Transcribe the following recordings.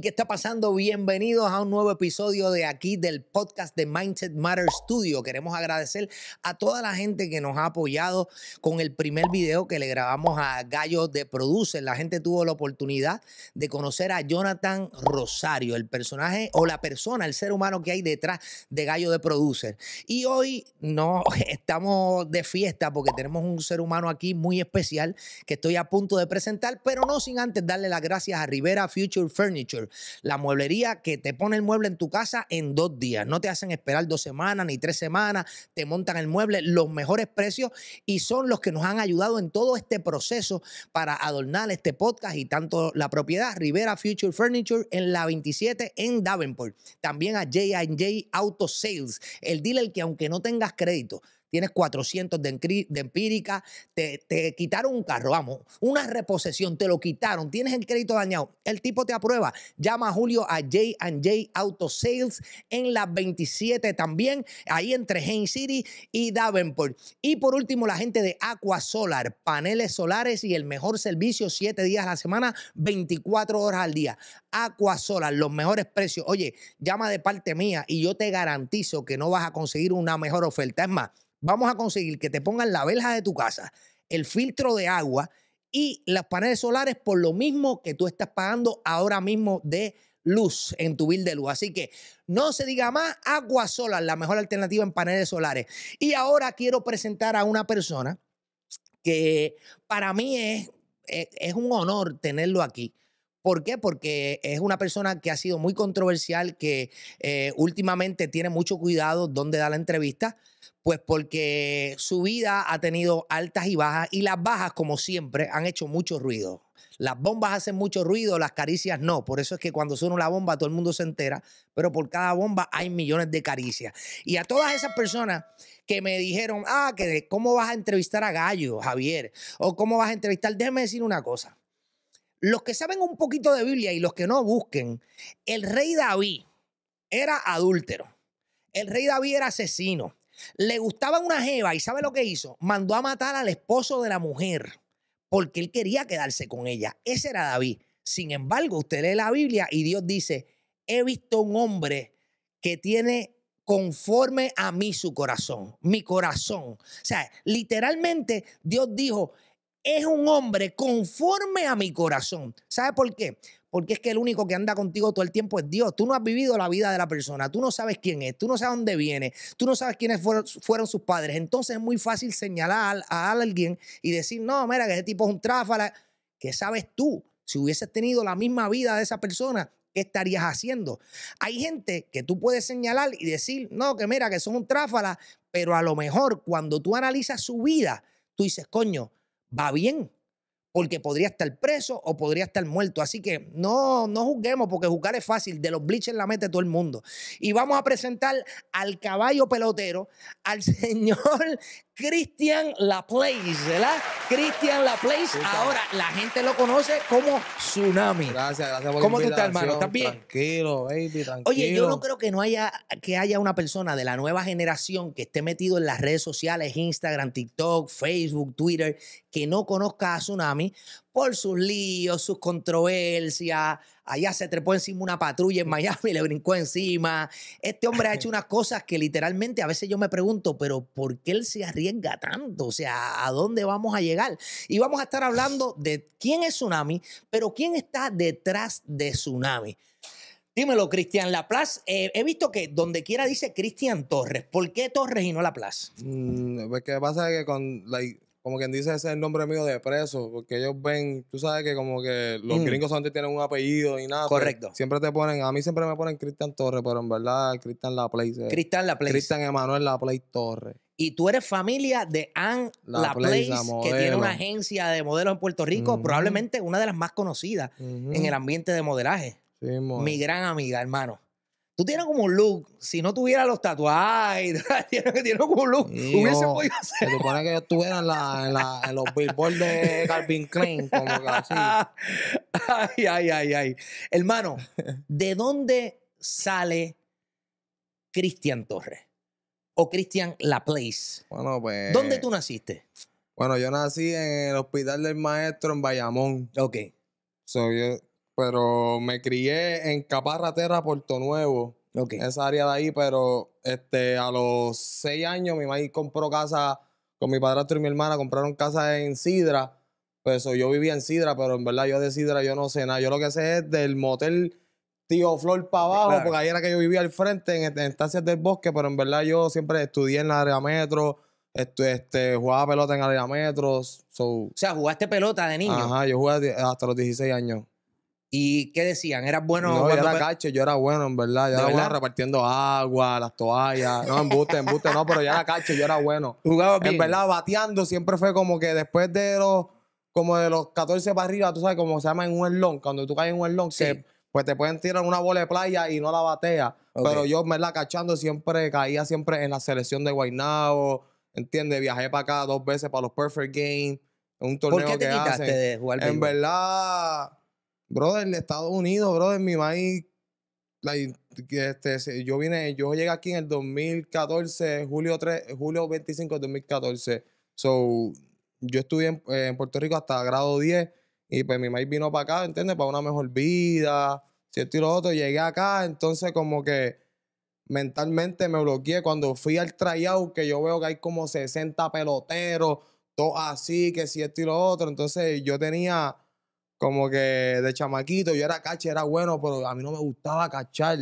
¿qué está pasando? Bienvenidos a un nuevo episodio de aquí del podcast de Mindset Matter Studio. Queremos agradecer a toda la gente que nos ha apoyado con el primer video que le grabamos a Gallo de Producer. La gente tuvo la oportunidad de conocer a Jonathan Rosario, el personaje o la persona, el ser humano que hay detrás de Gallo de Producer. Y hoy no estamos de fiesta porque tenemos un ser humano aquí muy especial que estoy a punto de presentar, pero no sin antes darle las gracias a Rivera Future Furniture la mueblería que te pone el mueble en tu casa en dos días. No te hacen esperar dos semanas ni tres semanas, te montan el mueble, los mejores precios y son los que nos han ayudado en todo este proceso para adornar este podcast y tanto la propiedad Rivera Future Furniture en la 27 en Davenport. También a JJ Auto Sales, el dealer que aunque no tengas crédito, tienes 400 de, de empírica, te, quitaron un carro, vamos, una reposesión, te lo quitaron, tienes el crédito dañado, el tipo te aprueba. Llama a Julio a J&J Auto Sales en las 27 también, ahí entre Hain City y Davenport. Y por último, la gente de Aqua Solar, paneles solares y el mejor servicio siete días a la semana, 24 horas al día. Aqua Solar, los mejores precios. Oye, llama de parte mía y yo te garantizo que no vas a conseguir una mejor oferta. Es más, vamos a conseguir que te pongan la verja de tu casa, el filtro de agua y las paneles solares por lo mismo que tú estás pagando ahora mismo de luz en tu bill de luz. Así que no se diga más, agua solar, la mejor alternativa en paneles solares. Y ahora quiero presentar a una persona que para mí es, eh, es un honor tenerlo aquí ¿Por qué? Porque es una persona que ha sido muy controversial, que eh, últimamente tiene mucho cuidado donde da la entrevista, pues porque su vida ha tenido altas y bajas y las bajas, como siempre, han hecho mucho ruido. Las bombas hacen mucho ruido, las caricias no. Por eso es que cuando suena una bomba todo el mundo se entera, pero por cada bomba hay millones de caricias. Y a todas esas personas que me dijeron, ah, que cómo vas a entrevistar a Gallo, Javier, o cómo vas a entrevistar, déjeme decir una cosa. Los que saben un poquito de Biblia y los que no busquen, el rey David era adúltero. El rey David era asesino. Le gustaba una jeva y ¿sabe lo que hizo? Mandó a matar al esposo de la mujer porque él quería quedarse con ella. Ese era David. Sin embargo, usted lee la Biblia y Dios dice, he visto un hombre que tiene conforme a mí su corazón, mi corazón. O sea, literalmente Dios dijo, es un hombre conforme a mi corazón. ¿Sabe por qué? Porque es que el único que anda contigo todo el tiempo es Dios. Tú no has vivido la vida de la persona, tú no sabes quién es, tú no sabes dónde viene, tú no sabes quiénes fueron, fueron sus padres. Entonces es muy fácil señalar a alguien y decir, no, mira, que ese tipo es un tráfala. ¿Qué sabes tú? Si hubieses tenido la misma vida de esa persona, ¿qué estarías haciendo? Hay gente que tú puedes señalar y decir, no, que mira, que son un tráfala, pero a lo mejor cuando tú analizas su vida, tú dices, coño, va bien, porque podría estar preso o podría estar muerto. Así que no, no juzguemos, porque juzgar es fácil. De los bleachers la mete todo el mundo. Y vamos a presentar al caballo pelotero, al señor Christian Laplace, ¿verdad? Christian Laplace. Ahora la gente lo conoce como Tsunami. Gracias, gracias por ¿Cómo tú estás, hermano? ¿Estás bien? Tranquilo, baby, tranquilo. Oye, yo no creo que no haya que haya una persona de la nueva generación que esté metido en las redes sociales, Instagram, TikTok, Facebook, Twitter, que no conozca a Tsunami, por sus líos, sus controversias. Allá se trepó encima una patrulla en Miami y le brincó encima. Este hombre ha hecho unas cosas que literalmente a veces yo me pregunto, pero ¿por qué él se arriesga tanto? O sea, ¿a dónde vamos a llegar? Y vamos a estar hablando de quién es Tsunami, pero quién está detrás de Tsunami. Dímelo, Cristian Laplace. Eh, he visto que donde quiera dice Cristian Torres. ¿Por qué Torres y no Laplace? Mm, que pasa que con, la como quien dice, ese es el nombre mío de preso, porque ellos ven, tú sabes que como que los gringos antes tienen un apellido y nada. Pues, Correcto. Siempre te ponen, a mí siempre me ponen Cristian Torres, pero en verdad Cristian La Cristian La Cristian Emanuel La Torres. Y tú eres familia de Ann La, que tiene una agencia de modelos en Puerto Rico, probablemente una de las más conocidas en el ambiente de modelaje. Sí, Mi gran amiga, hermano. Tú tienes como un look, si no tuviera los tatuajes, tienes, como un look, hubiese podido hacer. Se supone que yo estuviera en, los billboards de Calvin Klein, como así. Ay, ay, ay, ay. Hermano, ¿de dónde sale Cristian Torres? ¿O Cristian Laplace? Bueno, pues... ¿Dónde tú naciste? Bueno, yo nací en el Hospital del Maestro en Bayamón. Ok. So, yo, pero me crié en Caparra Terra, Puerto Nuevo. Okay. Esa área de ahí, pero este, a los seis años mi madre compró casa con mi padrastro y mi hermana, compraron casa en Sidra. Pues yo vivía en Sidra, pero en verdad yo de Sidra yo no sé nada. Yo lo que sé es del motel Tío Flor para abajo, porque ahí era que yo vivía al frente, en, estancias del bosque, pero en verdad yo siempre estudié en la área metro, este, este, jugaba pelota en área metro. O sea, jugaste pelota de niño. Ajá, yo jugué hasta los 16 años. ¿Y qué decían? ¿Eras bueno? No, yo era cacho, yo era bueno, en verdad. ya verdad? repartiendo agua, las toallas. No, embuste, embuste, no, pero ya era cacho, yo era bueno. Jugaba bien. En verdad, bateando siempre fue como que después de los, como de los 14 para arriba, tú sabes, como se llama en un long cuando tú caes en un long pues te pueden tirar una bola de playa y no la batea. Pero yo, en verdad, cachando siempre, caía siempre en la selección de Guaynabo, ¿entiendes? Viajé para acá dos veces para los Perfect Games, un torneo ¿Por qué te que quitaste de jugar En verdad brother, Estados Unidos, brother, mi maíz, este, yo vine, yo llegué aquí en el 2014, julio, 3, julio 25 del 2014. So, yo estuve eh, en, Puerto Rico hasta grado 10 y pues mi maíz vino para acá, ¿entiendes? Para una mejor vida, cierto y lo otro. Llegué acá, entonces como que mentalmente me bloqueé cuando fui al tryout, que yo veo que hay como 60 peloteros, todo así, que si esto y lo otro. Entonces yo tenía como que de chamaquito, yo era cache, era bueno, pero a mí no me gustaba cachar.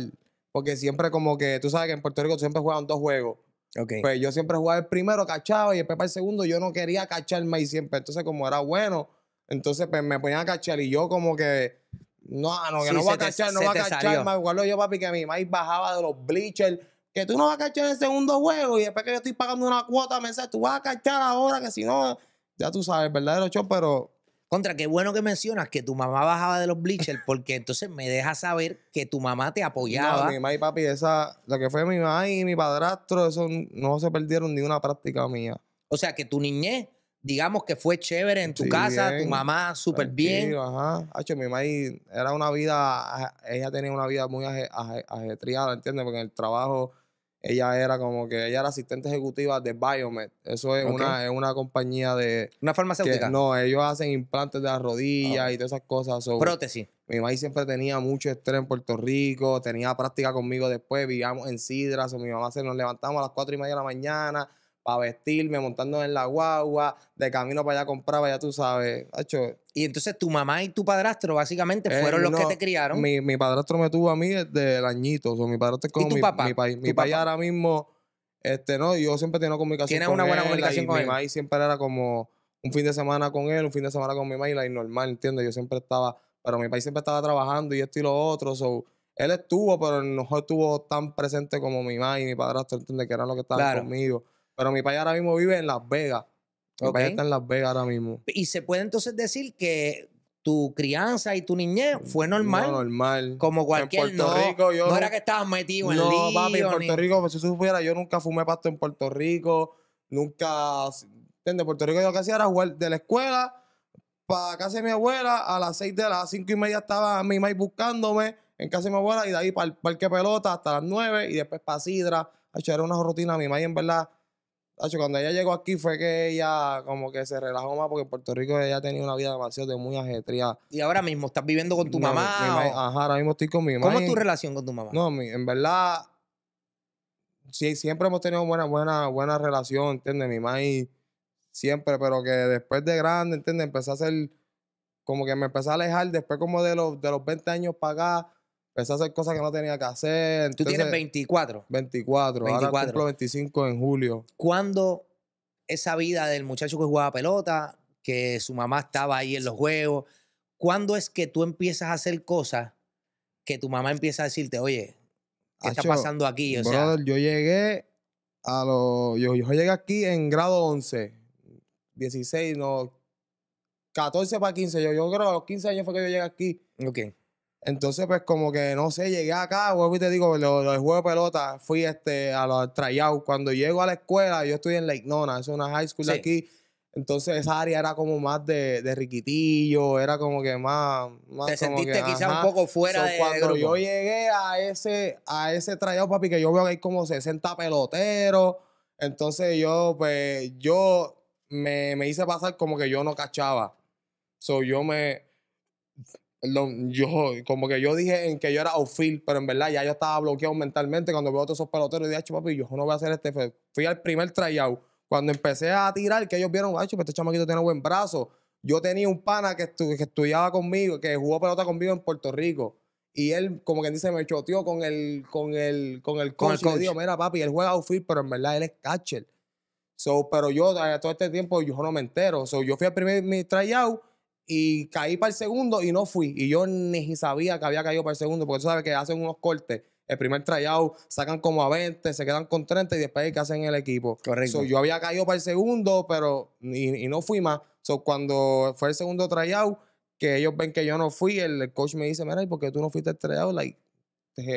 Porque siempre como que, tú sabes que en Puerto Rico siempre juegan dos juegos. Okay. Pues yo siempre jugaba el primero, cachaba, y después para el segundo yo no quería cacharme y siempre, entonces como era bueno, entonces pues, me ponían a cachar y yo como que, no, no, que no voy a cachar, no voy a cachar, más igual yo papi que a mí mamá bajaba de los bleachers, que tú no vas a cachar el segundo juego y después que yo estoy pagando una cuota me dice, tú vas a cachar ahora que si no, ya tú sabes, verdadero pero contra, qué bueno que mencionas que tu mamá bajaba de los bleachers porque entonces me deja saber que tu mamá te apoyaba. No, mi mamá y papi, esa, lo que fue mi mamá y mi padrastro, eso no se perdieron ni una práctica mía. O sea, que tu niñez, digamos que fue chévere en tu casa, tu mamá súper bien. Ajá. mi mamá era una vida, ella tenía una vida muy ajetriada, ajetreada, ¿entiendes? Porque en el trabajo ella era como que ella era asistente ejecutiva de Biomed. Eso es, una, es una compañía de. ¿Una farmacéutica? no, ellos hacen implantes de las rodillas y todas esas cosas. Prótesis. Mi mamá siempre tenía mucho estrés en Puerto Rico, tenía práctica conmigo después, vivíamos en Sidra. mi mamá se nos levantamos a las cuatro y media de la mañana para vestirme, montando en la guagua, de camino para allá compraba, ya tú sabes. Y entonces tu mamá y tu padrastro básicamente eh, fueron los que te criaron. Mi, padrastro me tuvo a mí desde el añito. O mi padrastro es mi, papá? mi, ahora mismo, este, no, yo siempre tenía comunicación una buena comunicación con mi mamá siempre era como un fin de semana con él, un fin de semana con mi mamá y la normal, ¿entiendes? Yo siempre estaba, pero mi país siempre estaba trabajando y esto y lo otro, él estuvo, pero no estuvo tan presente como mi mamá y mi padrastro, ¿entiendes? Que eran los que estaban conmigo. Pero mi padre ahora mismo vive en Las Vegas. Mi okay. está en Las Vegas ahora mismo. Y se puede entonces decir que tu crianza y tu niñez mm, fue normal. No, normal. Como cualquier en Puerto Rico, yo no era que estabas metido en lío. No, papi, en Puerto Rico, pues, si supiera, yo nunca fumé pasto en Puerto Rico, nunca, en Puerto Rico yo lo que hacía era jugar de la escuela para casa de mi abuela, a las seis de la, las cinco y media estaba mi mamá buscándome en casa de mi abuela y de ahí para el parque pelota hasta las nueve y después para Sidra, a echar una rutina. Mi mamá en verdad cuando ella llegó aquí fue que ella como que se relajó más porque Puerto Rico ella tenía una vida demasiado de muy ajetreada. Y ahora mismo estás viviendo con tu mamá. Ajá, ahora mismo estoy con mi mamá. ¿Cómo es tu relación con tu mamá? No, en verdad, sí, siempre hemos tenido buena, buena, buena relación, ¿entiendes? Mi mamá y siempre, pero que después de grande, ¿entiendes? Empecé a ser... como que me empecé a alejar después como de los, de los 20 años para acá Empecé a hacer cosas que no tenía que hacer. Tú tienes 24. 24. 24. Ahora 25 en julio. ¿Cuándo esa vida del muchacho que jugaba pelota, que su mamá estaba ahí en los juegos, ¿cuándo es que tú empiezas a hacer cosas que tu mamá empieza a decirte, oye, ¿qué está pasando aquí? brother, yo llegué a los... Yo, llegué aquí en grado 11, 16, no, 14 para 15. Yo, creo que a los 15 años fue que yo llegué aquí. Okay. Entonces, pues como que no sé, llegué acá, vuelvo y te digo, los lo juegos de pelota, fui este, a los tryouts. Cuando llego a la escuela, yo estoy en la Nona, es una high school aquí. Entonces esa área era como más de, riquitillo, era como que más... Te sentiste quizás un poco fuera de Cuando yo llegué a ese, a ese papi, que yo veo ahí hay como 60 peloteros. Entonces yo, pues, yo me, me hice pasar como que yo no cachaba. So yo me, yo, como que yo dije en que yo era outfield, pero en verdad ya yo estaba bloqueado mentalmente cuando veo a todos esos peloteros y dije, papi, yo no voy a hacer este. Fui al primer tryout. Cuando empecé a tirar, que ellos vieron, ay, este chamaquito tiene buen brazo. Yo tenía un pana que, que, estudiaba conmigo, que jugó pelota conmigo en Puerto Rico. Y él, como quien dice, me choteó con el, con el, con el coach. Con el le digo, mira, papi, él juega outfield, pero en verdad él es catcher. So, pero yo, eh, todo este tiempo, yo no me entero. So, yo fui al primer mi tryout y caí para el segundo y no fui. Y yo ni sabía que había caído para el segundo, porque tú sabes que hacen unos cortes. El primer tryout sacan como a 20, se quedan con 30 y después hay que hacen el equipo. Correcto. yo había caído para el segundo, pero y, no fui más. cuando fue el segundo tryout, que ellos ven que yo no fui, el coach me dice, mira, ¿y por qué tú no fuiste el tryout? Like,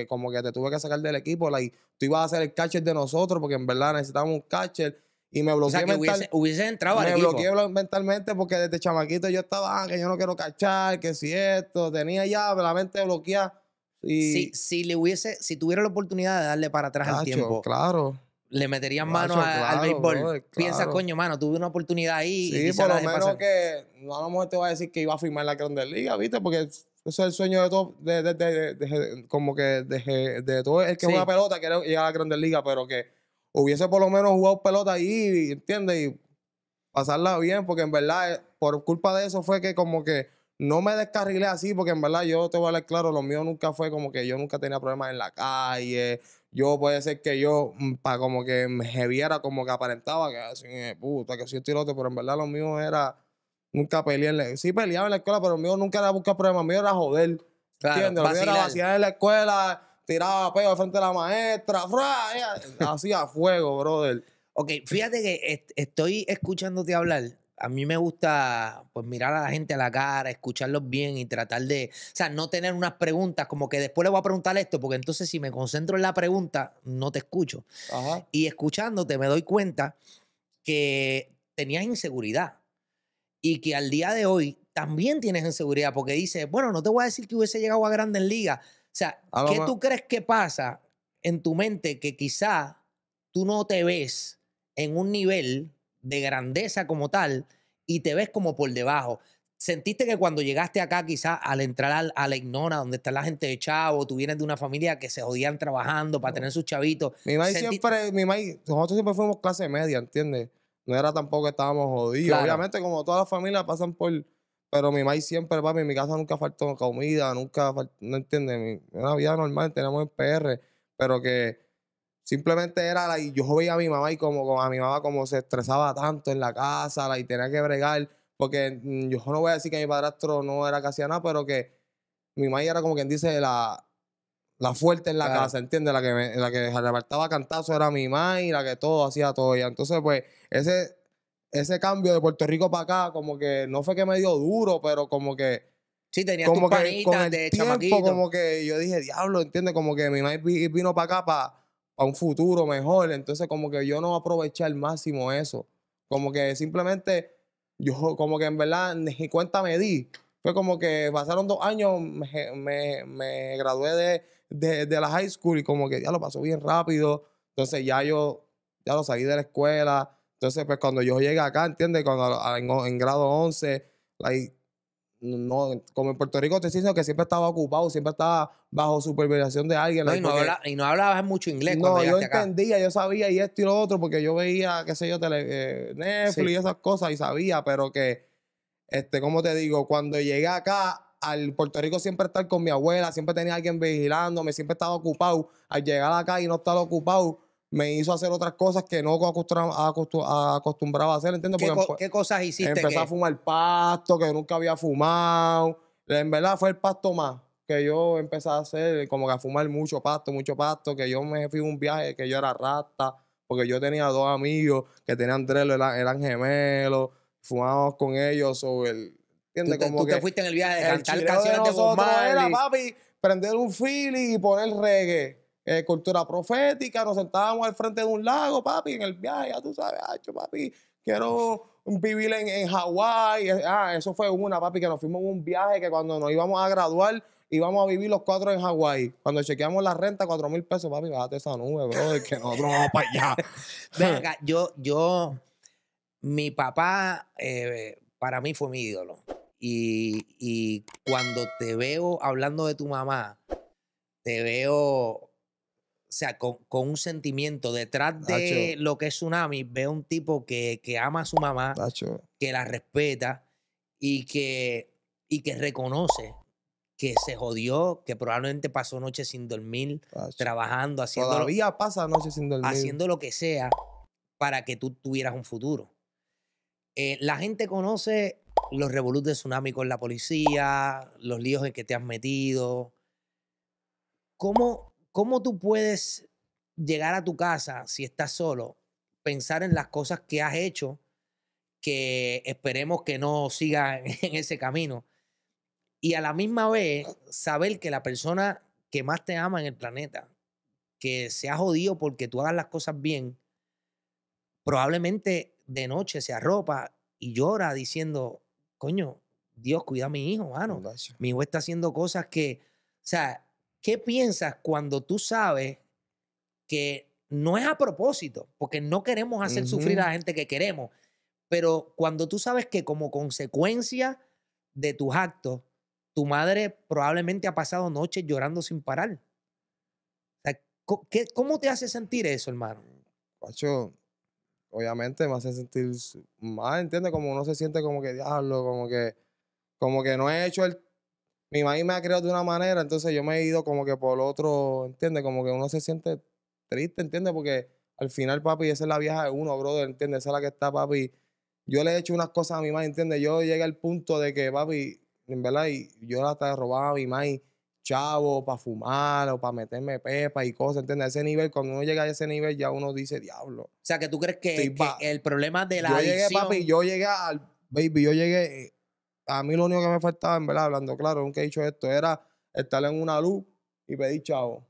como que te tuve que sacar del equipo, like, tú ibas a hacer el catcher de nosotros, porque en verdad necesitábamos un catcher y me bloqueé mentalmente porque desde chamaquito yo estaba, ah, que yo no quiero cachar, que si esto, tenía ya la mente bloqueada. Y... Si, si le hubiese, si tuviera la oportunidad de darle para atrás el tiempo. Claro le metería mano al béisbol. Piensa, coño, mano, tuve una oportunidad ahí. y por lo menos que no a lo mejor te voy a decir que iba a firmar la Grandes Liga, ¿viste? Porque eso es el sueño de todo, de, de, de, como que de, todo el que juega pelota, que llegar a la Grandes Liga, pero que hubiese por lo menos jugado pelota ahí, ¿entiendes? Y pasarla bien, porque en verdad, eh, por culpa de eso fue que como que no me descarrilé así, porque en verdad yo te voy a decir claro, lo mío nunca fue como que yo nunca tenía problemas en la calle. Yo puede ser que yo, mm, para como que me viera, como que aparentaba que así, ah, puta, que soy el tirote, pero en verdad lo mío era nunca peleé. Sí peleaba en la escuela, pero lo mío nunca era buscar problemas, lo mío era joder. ¿Entiendes? Lo mío era vaciar en la escuela tiraba de frente a la maestra, hacía fuego, brother. Ok, fíjate que estoy escuchándote hablar. A mí me gusta pues mirar a la gente a la cara, escucharlos bien y tratar de, o sea, no tener unas preguntas como que después le voy a preguntar esto, porque entonces si me concentro en la pregunta, no te escucho. Y escuchándote me doy cuenta que tenías inseguridad y que al día de hoy también tienes inseguridad porque dices, bueno, no te voy a decir que hubiese llegado a grandes ligas, o sea, ¿qué tú crees que pasa en tu mente que quizá tú no te ves en un nivel de grandeza como tal y te ves como por debajo? ¿Sentiste que cuando llegaste acá, quizá al entrar al, a la ignora, donde está la gente de Chavo, tú vienes de una familia que se jodían trabajando para tener sus chavitos? Mi siempre, nosotros siempre fuimos clase media, ¿entiendes? No era tampoco que estábamos jodidos. Obviamente, como todas las familias pasan por pero mi mamá siempre, papi, en mi casa nunca faltó comida, nunca faltó, no entiendes, una vida normal, tenemos el PR, pero que simplemente era, la, y yo veía a mi mamá y como, como, a mi mamá como se estresaba tanto en la casa, la, y tenía que bregar, porque mm, yo no voy a decir que mi padrastro no era casi nada, pero que mi mamá era como quien dice la, la fuerte en la casa, ¿entiendes? La que, me, la que repartaba cantazo era mi mamá y la que todo hacía todo ya Entonces, pues, ese ese cambio de Puerto Rico para acá, como que no fue que me dio duro, pero como que. Sí, tenía como que con el de como que yo dije, diablo, ¿entiendes? Como que mi madre vino para acá para, un futuro mejor. Entonces, como que yo no aproveché al máximo eso. Como que simplemente, yo, como que en verdad, ni cuenta me di. Fue como que pasaron dos años, me, gradué de, de, la high school y como que ya lo pasó bien rápido. Entonces, ya yo, ya lo salí de la escuela entonces, pues cuando yo llegué acá, ¿entiendes? Cuando en, grado 11, no, como en Puerto Rico te diciendo que siempre estaba ocupado, siempre estaba bajo supervisión de alguien. y, no hablaba, hablabas mucho inglés. No, cuando yo acá. entendía, yo sabía y esto y lo otro, porque yo veía, qué sé yo, eh, Netflix y esas cosas y sabía, pero que, este, te digo? Cuando llegué acá, al Puerto Rico siempre estar con mi abuela, siempre tenía alguien vigilándome, siempre estaba ocupado. Al llegar acá y no estar ocupado, me hizo hacer otras cosas que no acostumbraba, a hacer, ¿entiendes? Pues, ¿Qué, cosas hiciste? Empecé a fumar pasto que nunca había fumado. En verdad fue el pasto más que yo empecé a hacer, como que a fumar mucho pasto, mucho pasto, que yo me fui a un viaje que yo era rata, porque yo tenía dos amigos que tenían tres, eran, gemelos, fumábamos con ellos, o el... ¿Entiendes? Tú, tú te fuiste en el viaje de cantar canciones de, nosotros de era, papi, prender un fili y poner reggae. Eh, cultura profética, nos sentábamos al frente de un lago, papi, en el viaje, ya tú sabes, hacho, papi, quiero vivir en, en Hawái. Eh, ah, eso fue una, papi, que nos fuimos en un viaje que cuando nos íbamos a graduar, íbamos a vivir los cuatro en Hawái. Cuando chequeamos la renta, cuatro mil pesos, papi, bájate esa nube, bro, que nosotros vamos para allá. Venga, yo, yo, mi papá, eh, para mí fue mi ídolo. Y, y cuando te veo hablando de tu mamá, te veo o sea, con, un sentimiento detrás de lo que es Tsunami, veo un tipo que, ama a su mamá, que la respeta y que, y que reconoce que se jodió, que probablemente pasó noches sin dormir, trabajando, haciendo... Todavía lo, pasa sin dormir. Haciendo lo que sea para que tú tuvieras un futuro. Eh, la gente conoce los revolutos de Tsunami con la policía, los líos en que te has metido. ¿Cómo, ¿cómo tú puedes llegar a tu casa si estás solo, pensar en las cosas que has hecho que esperemos que no siga en ese camino? Y a la misma vez saber que la persona que más te ama en el planeta, que se ha jodido porque tú hagas las cosas bien, probablemente de noche se arropa y llora diciendo, coño, Dios cuida a mi hijo, mano. Mi hijo está haciendo cosas que, o sea, ¿Qué piensas cuando tú sabes que no es a propósito? Porque no queremos hacer sufrir a la gente que queremos, pero cuando tú sabes que como consecuencia de tus actos, tu madre probablemente ha pasado noches llorando sin parar. ¿Cómo te hace sentir eso, hermano? Pacho, obviamente me hace sentir mal, ¿entiendes? Como uno se siente como que diablo, como que, como que no he hecho el mi mami me ha creado de una manera, entonces yo me he ido como que por otro, ¿entiendes? Como que uno se siente triste, ¿entiendes? Porque al final, papi, esa es la vieja de uno, brother, ¿entiendes? Esa es la que está, papi. Yo le he hecho unas cosas a mi mami, ¿entiendes? Yo llegué al punto de que, papi, en verdad, y yo la estaba robando a mi mami chavo para fumar o para meterme pepa y cosas, ¿entiendes? A ese nivel, cuando uno llega a ese nivel, ya uno dice, diablo. O sea, que tú crees que, el problema de la yo Llegué, papi, yo llegué al... Baby, yo llegué a mí lo único que me faltaba, en verdad, hablando claro, nunca he dicho esto, era estar en una luz y pedir chavo.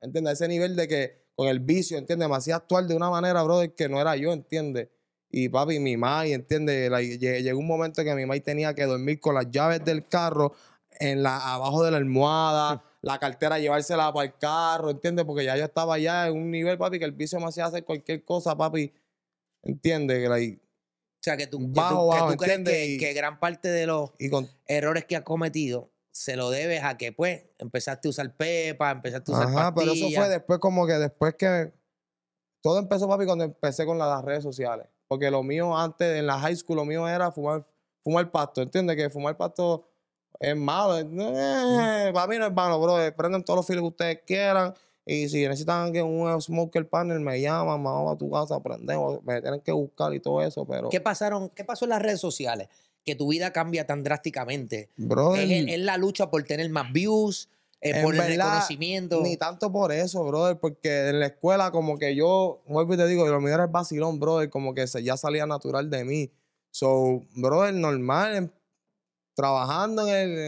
¿Entiendes? Ese nivel de que con el vicio, ¿entiendes? Me hacía actuar de una manera, brother, que no era yo, ¿entiendes? Y papi, mi mamá, ¿entiendes? llegó un momento que mi mamá tenía que dormir con las llaves del carro en la, abajo de la almohada, la cartera llevársela para el carro, ¿entiendes? Porque ya yo estaba ya en un nivel, papi, que el vicio me hacía hacer cualquier cosa, papi. entiende, Que o sea, que tú, crees que, gran parte de los errores que has cometido se lo debes a que, pues, empezaste a usar pepa, empezaste a usar Ajá, pero eso fue después como que después que... Todo empezó, papi, cuando empecé con las redes sociales. Porque lo mío antes, en la high school, lo mío era fumar, fumar pasto, ¿entiendes? Que fumar pasto es malo. Eh, para mí no es malo, bro. Eh, prenden todos los filos que ustedes quieran y si necesitan que un smoker panel me llaman, vamos a tu casa, aprendemos, me tienen que buscar y todo eso, pero... ¿Qué, pasaron, qué pasó en las redes sociales? Que tu vida cambia tan drásticamente. brother es, la lucha por tener más views, por el reconocimiento. Ni tanto por eso, brother, porque en la escuela como que yo, vuelvo te digo, lo mío era el vacilón, brother, como que ya salía natural de mí. So, brother, normal, trabajando, en el,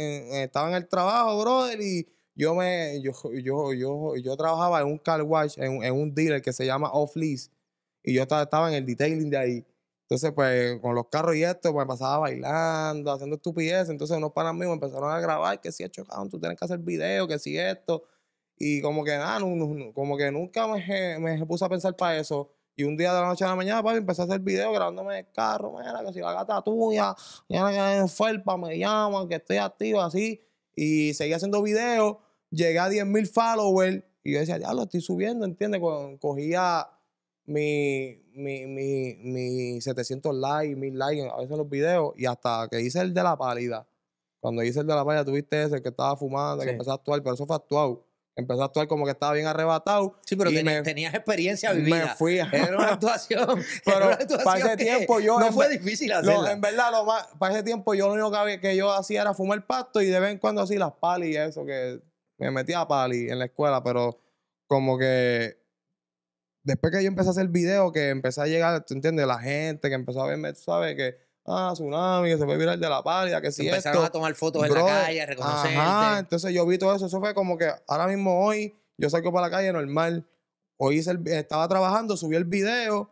estaba en el trabajo, brother, y yo me, yo, yo, yo, yo trabajaba en un car wash, en, un dealer que se llama Off Lease, y yo estaba, en el detailing de ahí. Entonces, pues, con los carros y esto, pues, me pasaba bailando, haciendo estupidez. Entonces, unos panas mí me empezaron a grabar que si es chocado, tú tienes que hacer video, que si esto. Y como que nada, como que nunca me, me puse a pensar para eso. Y un día de la noche a la mañana, pues empecé a hacer video grabándome el carro. Mira, que si la gata tuya, mira que me llaman, que estoy activo, así y seguía haciendo videos, llegué a 10.000 followers y yo decía, ya lo estoy subiendo, ¿entiendes? Cogía mi, mi, 700 likes, 1000 likes a veces los videos y hasta que hice el de la pálida. Cuando hice el de la pálida tuviste ese, que estaba fumando, que empezó a actuar, pero eso fue actuado. Empezó a actuar como que estaba bien arrebatado. Sí, pero tenías experiencia vivida. Me fui. Era una actuación. pero para ese tiempo yo. No fue difícil hacerla. en verdad, para ese tiempo yo lo único que, yo hacía era fumar el pasto y de vez en cuando así las palis y eso, que me metía a pali en la escuela, pero como que. Después que yo empecé a hacer video, que empecé a llegar, ¿tú entiendes? La gente que empezó a verme, ¿tú sabes? Que ah, tsunami, que se fue viral de la pálida, que si Empezaron a tomar fotos en la calle, a Ajá, entonces yo vi todo eso. Eso fue como que ahora mismo hoy yo salgo para la calle normal. Hoy estaba trabajando, subí el video,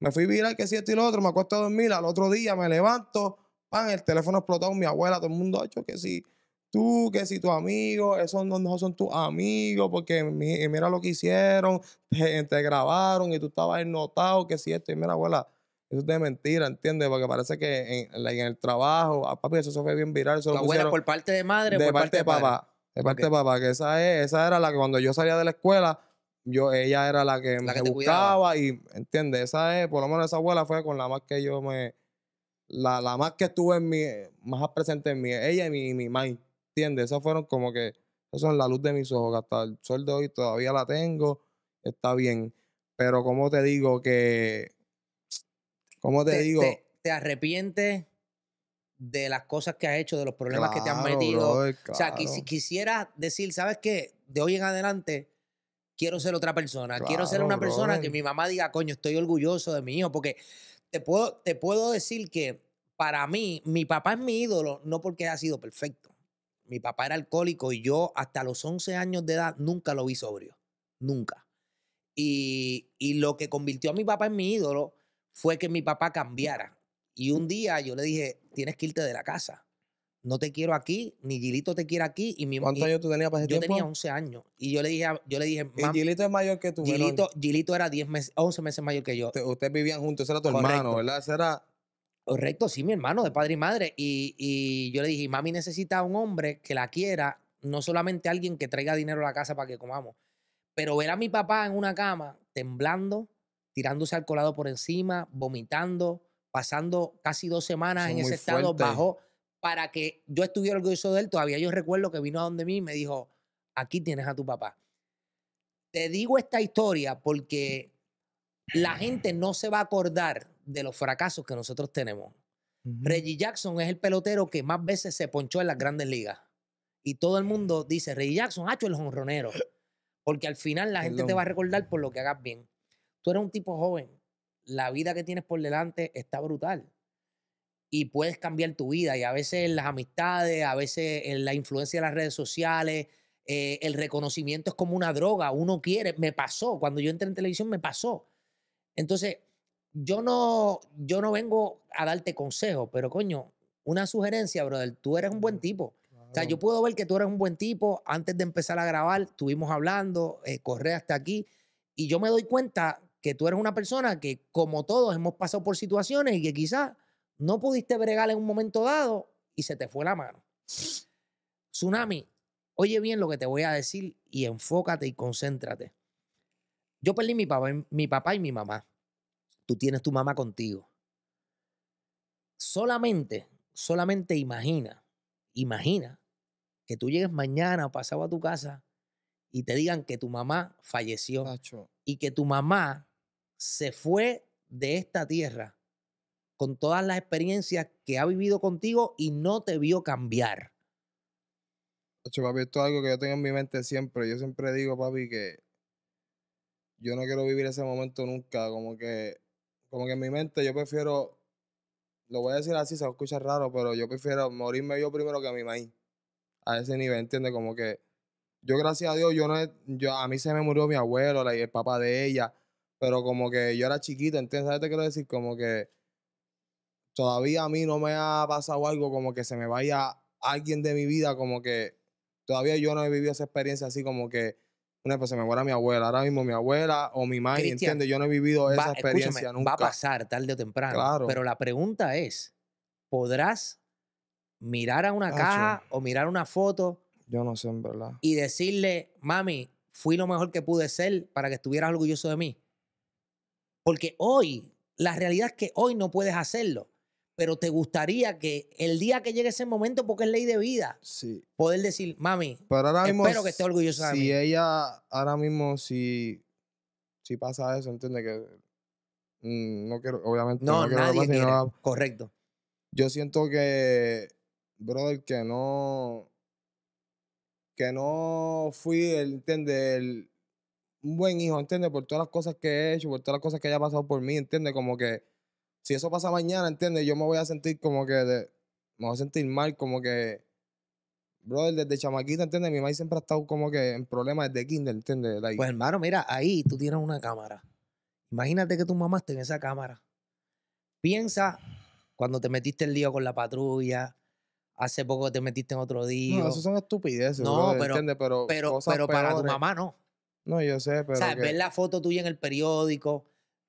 me fui viral, que si esto y lo otro, me acuesto a dormir, al otro día me levanto, pan, el teléfono explotado, mi abuela, todo el mundo ha hecho que si tú, que si tu amigo, esos no, son tus amigos, porque mira lo que hicieron, te, grabaron y tú estabas notado, que si esto, y mira abuela eso es de mentira, ¿entiendes? Porque parece que en, el trabajo, ah, papi, eso fue bien viral. la abuela por parte de madre, de por parte, de papá. De parte de papá, que esa, es, esa era la que cuando yo salía de la escuela, yo, ella era la que me buscaba y, ¿entiendes? Esa es, por lo menos esa abuela fue con la más que yo me, la, más que estuve en mi, más presente en mí, ella y mi, mi ¿entiendes? Esas fueron como que, eso es la luz de mis ojos, hasta el sol de hoy todavía la tengo, está bien. Pero como te digo que ¿Cómo te, digo? Te, arrepientes de las cosas que has hecho, de los problemas que te han metido. O sea, quisiera decir, ¿sabes qué? De hoy en adelante quiero ser otra persona. quiero ser una persona que mi mamá diga, coño, estoy orgulloso de mi hijo. Porque te puedo, te puedo decir que para mí, mi papá es mi ídolo, no porque haya sido perfecto. Mi papá era alcohólico y yo hasta los 11 años de edad nunca lo vi sobrio. Nunca. Y, y lo que convirtió a mi papá en mi ídolo fue que mi papá cambiara. Y un día yo le dije, tienes que irte de la casa. No te quiero aquí, ni Gilito te quiere aquí. Y mi, ¿Cuántos años tú tenías para ese yo tenía 11 años. Y yo le dije, yo le dije, ¿Y Gilito es mayor que tú? Gilito, Gilito era 10 11 meses mayor que yo. Ustedes vivían juntos, ese era tu hermano, ¿verdad? era... Correcto, sí, mi hermano, de padre y madre. Y, y yo le dije, mami necesita un hombre que la quiera, no solamente alguien que traiga dinero a la casa para que comamos, pero ver a mi papá en una cama temblando, tirándose al colado por encima, vomitando, pasando casi dos semanas en ese estado, bajo para que yo estuviera orgulloso de él. Todavía yo recuerdo que vino a donde mí y me dijo, aquí tienes a tu papá. Te digo esta historia porque la gente no se va a acordar de los fracasos que nosotros tenemos. Reggie Jackson es el pelotero que más veces se ponchó en las grandes ligas. Y todo el mundo dice, Reggie Jackson, ha hecho el jonronero. Porque al final la gente te va a recordar por lo que hagas bien tú eres un tipo joven, la vida que tienes por delante está brutal y puedes cambiar tu vida. Y a veces las amistades, a veces la influencia de las redes sociales, eh, el reconocimiento es como una droga, uno quiere, me pasó, cuando yo entré en televisión me pasó. Entonces, yo no, yo no vengo a darte consejos, pero coño, una sugerencia, brother, tú eres un buen tipo. O sea, yo puedo ver que tú eres un buen tipo. Antes de empezar a grabar, estuvimos hablando, eh, hasta aquí, y yo me doy cuenta que tú eres una persona que, como todos, hemos pasado por situaciones y que quizás no pudiste bregar en un momento dado y se te fue la mano. Tsunami, oye bien lo que te voy a decir y enfócate y concéntrate. Yo perdí mi papá, mi papá y mi mamá. Tú tienes tu mamá contigo. Solamente, solamente imagina, imagina que tú llegues mañana o pasado a tu casa y te digan que tu mamá falleció y que tu mamá se fue de esta tierra con todas las experiencias que ha vivido contigo y no te vio cambiar. Ocho, papi, esto es algo que yo tengo en mi mente siempre. Yo siempre digo, papi, que yo no quiero vivir ese momento nunca. Como que, como que en mi mente yo prefiero, lo voy a decir así, se lo escucha raro, pero yo prefiero morirme yo primero que a mi maíz. A ese nivel, ¿entiendes? Como que yo, gracias a Dios, yo no, a mí se me murió mi abuelo, el papá de ella pero como que yo era chiquito, ¿entiendes? ¿Sabes te quiero decir? Como que todavía a mí no me ha pasado algo como que se me vaya alguien de mi vida, como que todavía yo no he vivido esa experiencia así como que una vez se me muera mi abuela, ahora mismo mi abuela o mi madre, ¿entiendes? Yo no he vivido esa experiencia nunca. Va a pasar tarde o temprano. Pero la pregunta es, ¿podrás mirar a una caja o mirar una foto? Yo no sé, verdad. Y decirle, mami, fui lo mejor que pude ser para que estuvieras orgulloso de mí. Porque hoy, la realidad es que hoy no puedes hacerlo, pero te gustaría que el día que llegue ese momento, porque es ley de vida, poder decir, mami, espero que esté orgullosa si ella, ahora mismo, si, si pasa eso, entiende que mm, no quiero, obviamente, no, nadie Correcto. Yo siento que, brother, que no, que no fui, el, entiende, el un buen hijo, ¿entiendes? Por todas las cosas que he hecho, por todas las cosas que haya pasado por mí, ¿entiendes? Como que si eso pasa mañana, ¿entiendes? Yo me voy a sentir como que, me voy a sentir mal, como que, bro, desde chamaquita, ¿entiendes? Mi mamá siempre ha estado como que en problemas desde kinder, ¿entiendes? pues hermano, mira, ahí tú tienes una cámara. Imagínate que tu mamá esté en esa cámara. Piensa cuando te metiste el lío con la patrulla, hace poco te metiste en otro día. No, eso son estupideces. No, pero, pero, pero para tu mamá no. No, yo sé, pero. O ver la foto tuya en el periódico.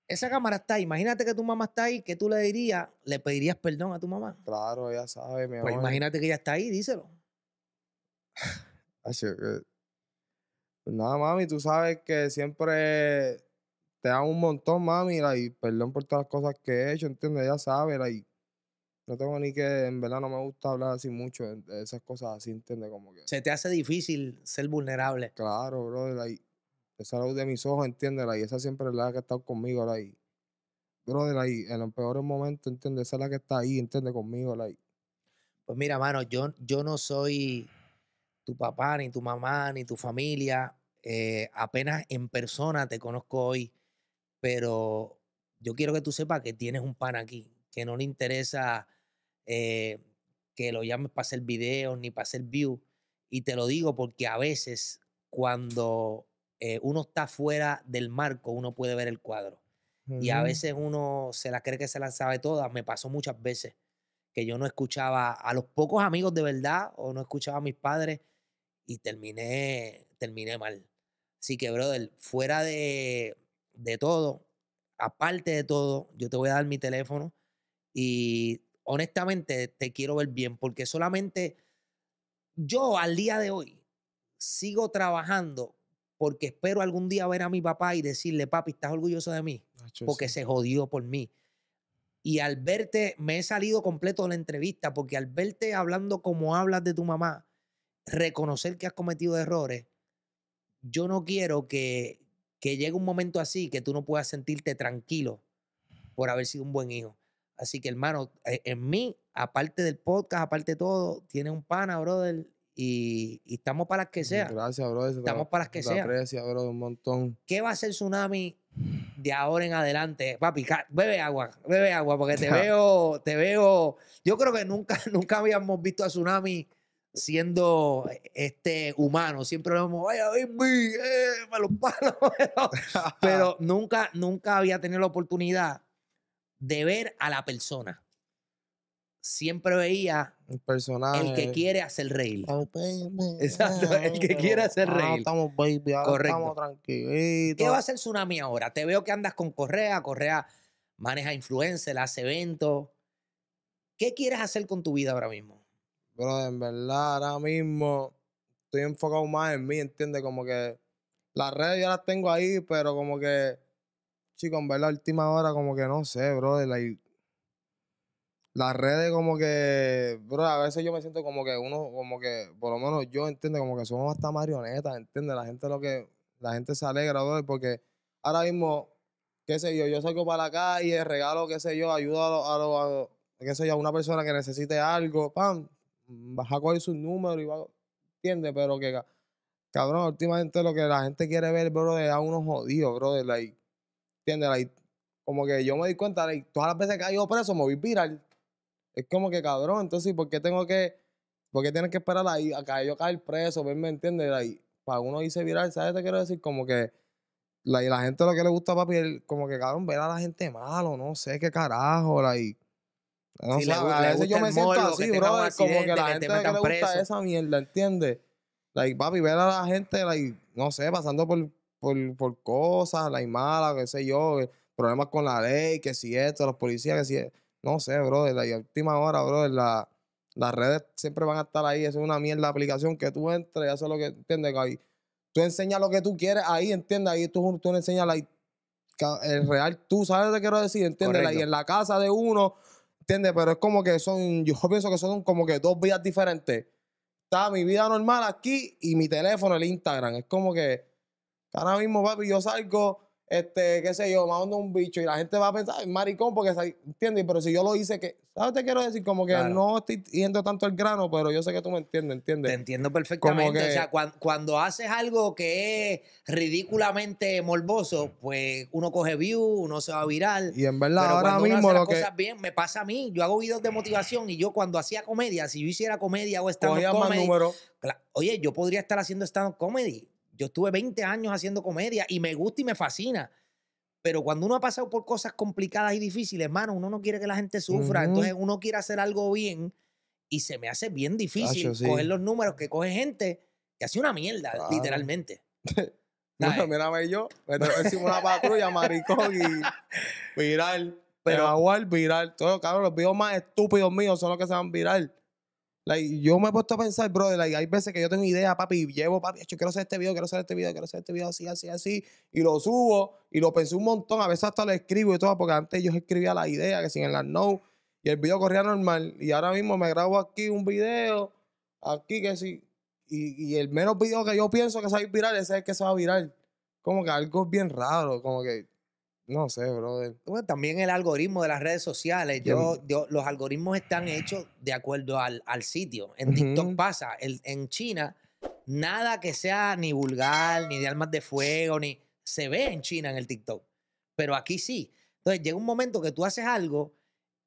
Esa cámara está ahí. Imagínate que tu mamá está ahí. ¿Qué tú le dirías? ¿Le pedirías perdón a tu mamá? Claro, ella sabe, mi Pues imagínate que ella está ahí, díselo. Así que... Pues nada, mami, tú sabes que siempre te da un montón, mami, y perdón por todas las cosas que he hecho, ¿entiendes? Ya sabe. y no tengo ni que, en verdad no me gusta hablar así mucho, de esas cosas así, ¿entiendes? Como que... Se te hace difícil ser vulnerable. Claro, brother. y esa luz de mis ojos, entiéndela. Y esa siempre es la que ha estado conmigo, la y. Brother, ahí, en los peores momentos, entiende Esa es la que está ahí, entiende Conmigo, la Pues mira, mano, yo, yo no soy tu papá, ni tu mamá, ni tu familia. Eh, apenas en persona te conozco hoy, pero yo quiero que tú sepas que tienes un pan aquí, que no le interesa eh, que lo llames para hacer videos ni para hacer views. Y te lo digo porque a veces cuando eh, uno está fuera del marco, uno puede ver el cuadro. Y a veces uno se la cree que se la sabe toda. Me pasó muchas veces que yo no escuchaba a los pocos amigos de verdad o no escuchaba a mis padres y terminé, terminé mal. Así que, brother, fuera de, de todo, aparte de todo, yo te voy a dar mi teléfono y honestamente te quiero ver bien porque solamente yo al día de hoy sigo trabajando porque espero algún día ver a mi papá y decirle, papi, ¿estás orgulloso de mí? porque se jodió por mí. Y al verte, me he salido completo de la entrevista, porque al verte hablando como hablas de tu mamá, reconocer que has cometido errores, yo no quiero que, que llegue un momento así que tú no puedas sentirte tranquilo por haber sido un buen hijo. Así que, hermano, eh, en mí, aparte del podcast, aparte de todo, tiene un pana, brother, y, estamos para las que sea. Gracias, bro. Estamos para las que sea. Gracias, bro, un montón. ¿Qué va a ser Tsunami de ahora en adelante? Papi, bebe agua, bebe agua, porque te veo, te veo. Yo creo que nunca, nunca habíamos visto a Tsunami siendo este humano. Siempre lo vemos, vaya, baby, eh, los palos. Pero, pero nunca, nunca había tenido la oportunidad de ver a la persona siempre veía oh, el que quiere hacer reír. Exacto, el que quiere hacer reír. estamos baby, estamos tranquilos. ¿Qué va a hacer Tsunami ahora? Te veo que andas con Correa, Correa maneja influencer, hace eventos. ¿Qué quieres hacer con tu vida ahora mismo? Bro, en verdad, ahora mismo estoy enfocado más en mí, ¿entiendes? Como que las redes ya las tengo ahí, pero como que, Chicos, en verdad, última hora, como que no sé, brother. la las redes como que, bro, a veces yo me siento como que uno, como que, por lo menos yo entiendo, como que somos hasta marionetas, ¿entiendes? La gente lo que, la gente se alegra, bro, porque ahora mismo, qué sé yo, yo salgo para la calle, regalo, qué sé yo, ayudo a, lo, a, qué sé yo, a una persona que necesite algo, pam, baja a coger su número y va, ¿entiendes? Pero que, cabrón, últimamente lo que la gente quiere ver, bro, es a unos jodidos, bro, like, ¿entiendes? Like, como que yo me di cuenta, like, todas las veces que he ido preso me voy viral, es como que cabrón, entonces, ¿por qué tengo que, por qué tienes que esperar ahí a que yo caer preso? ¿Me entiendes? Ahí, para uno irse viral, ¿sabes? Te quiero decir, como que la, la gente lo que le gusta papi, como que cabrón, ver a la gente malo, no sé qué carajo, ahí No sé, a veces yo me siento así, bro, como que la gente que le gusta esa mierda, ¿entiendes? Like, papi, ver a la gente, like, no sé, pasando por, por, por cosas, la like, mala, qué sé yo, eh, problemas con la ley, que si esto, los policías, que si esto no sé, brother, la última hora, brother, la, las redes siempre van a estar ahí. es una mierda aplicación que tú entres, haces lo que entiendes que ahí. Tú enseñas lo que tú quieres ahí, entiendes, ahí tú, tú enseñas la, el real, tú sabes lo que quiero decir, entiendes, ahí en la casa de uno, entiendes, pero es como que son, yo pienso que son como que dos vidas diferentes. Está mi vida normal aquí y mi teléfono, el Instagram. Es como que ahora mismo, papi, yo salgo este, qué sé yo, mando un bicho y la gente va a pensar, maricón, porque, entiende Pero si yo lo hice, que, ¿sabes? Te quiero decir, como que no estoy yendo tanto al grano, pero yo sé que tú me entiendes, ¿entiendes? Te entiendo perfectamente. O sea, cuando, haces algo que es ridículamente morboso, pues uno coge view, uno se va a viral. Y en verdad, ahora mismo lo que... bien, me pasa a mí. Yo hago videos de motivación y yo cuando hacía comedia, si yo hiciera comedia o stand-up comedy, Oye, yo podría estar haciendo stand-up comedy yo estuve 20 años haciendo comedia y me gusta y me fascina. Pero cuando uno ha pasado por cosas complicadas y difíciles, hermano, uno no quiere que la gente sufra. Entonces uno quiere hacer algo bien y se me hace bien difícil coger los números que coge gente que hace una mierda, literalmente. bueno, mírame yo, hicimos una patrulla, maricón, y viral. Pero, igual viral. Todos, claro, los videos más estúpidos míos son los que se van viral yo me he puesto a pensar, brother, hay veces que yo tengo idea, papi, y llevo, papi, yo quiero hacer este video, quiero hacer este video, quiero hacer este video, así, así, así, y lo subo, y lo pensé un montón, a veces hasta lo escribo y todo, porque antes yo escribía la idea, que sin el no, y el video corría normal, y ahora mismo me grabo aquí un video, aquí que sí, y, el menos video que yo pienso que se va a viral, ese es el que se va a viral. Como que algo bien raro, como que no sé, brother. también el algoritmo de las redes sociales. Yo, los algoritmos están hechos de acuerdo al, sitio. En TikTok pasa. en China, nada que sea ni vulgar, ni de armas de fuego, ni. Se ve en China en el TikTok. Pero aquí sí. Entonces llega un momento que tú haces algo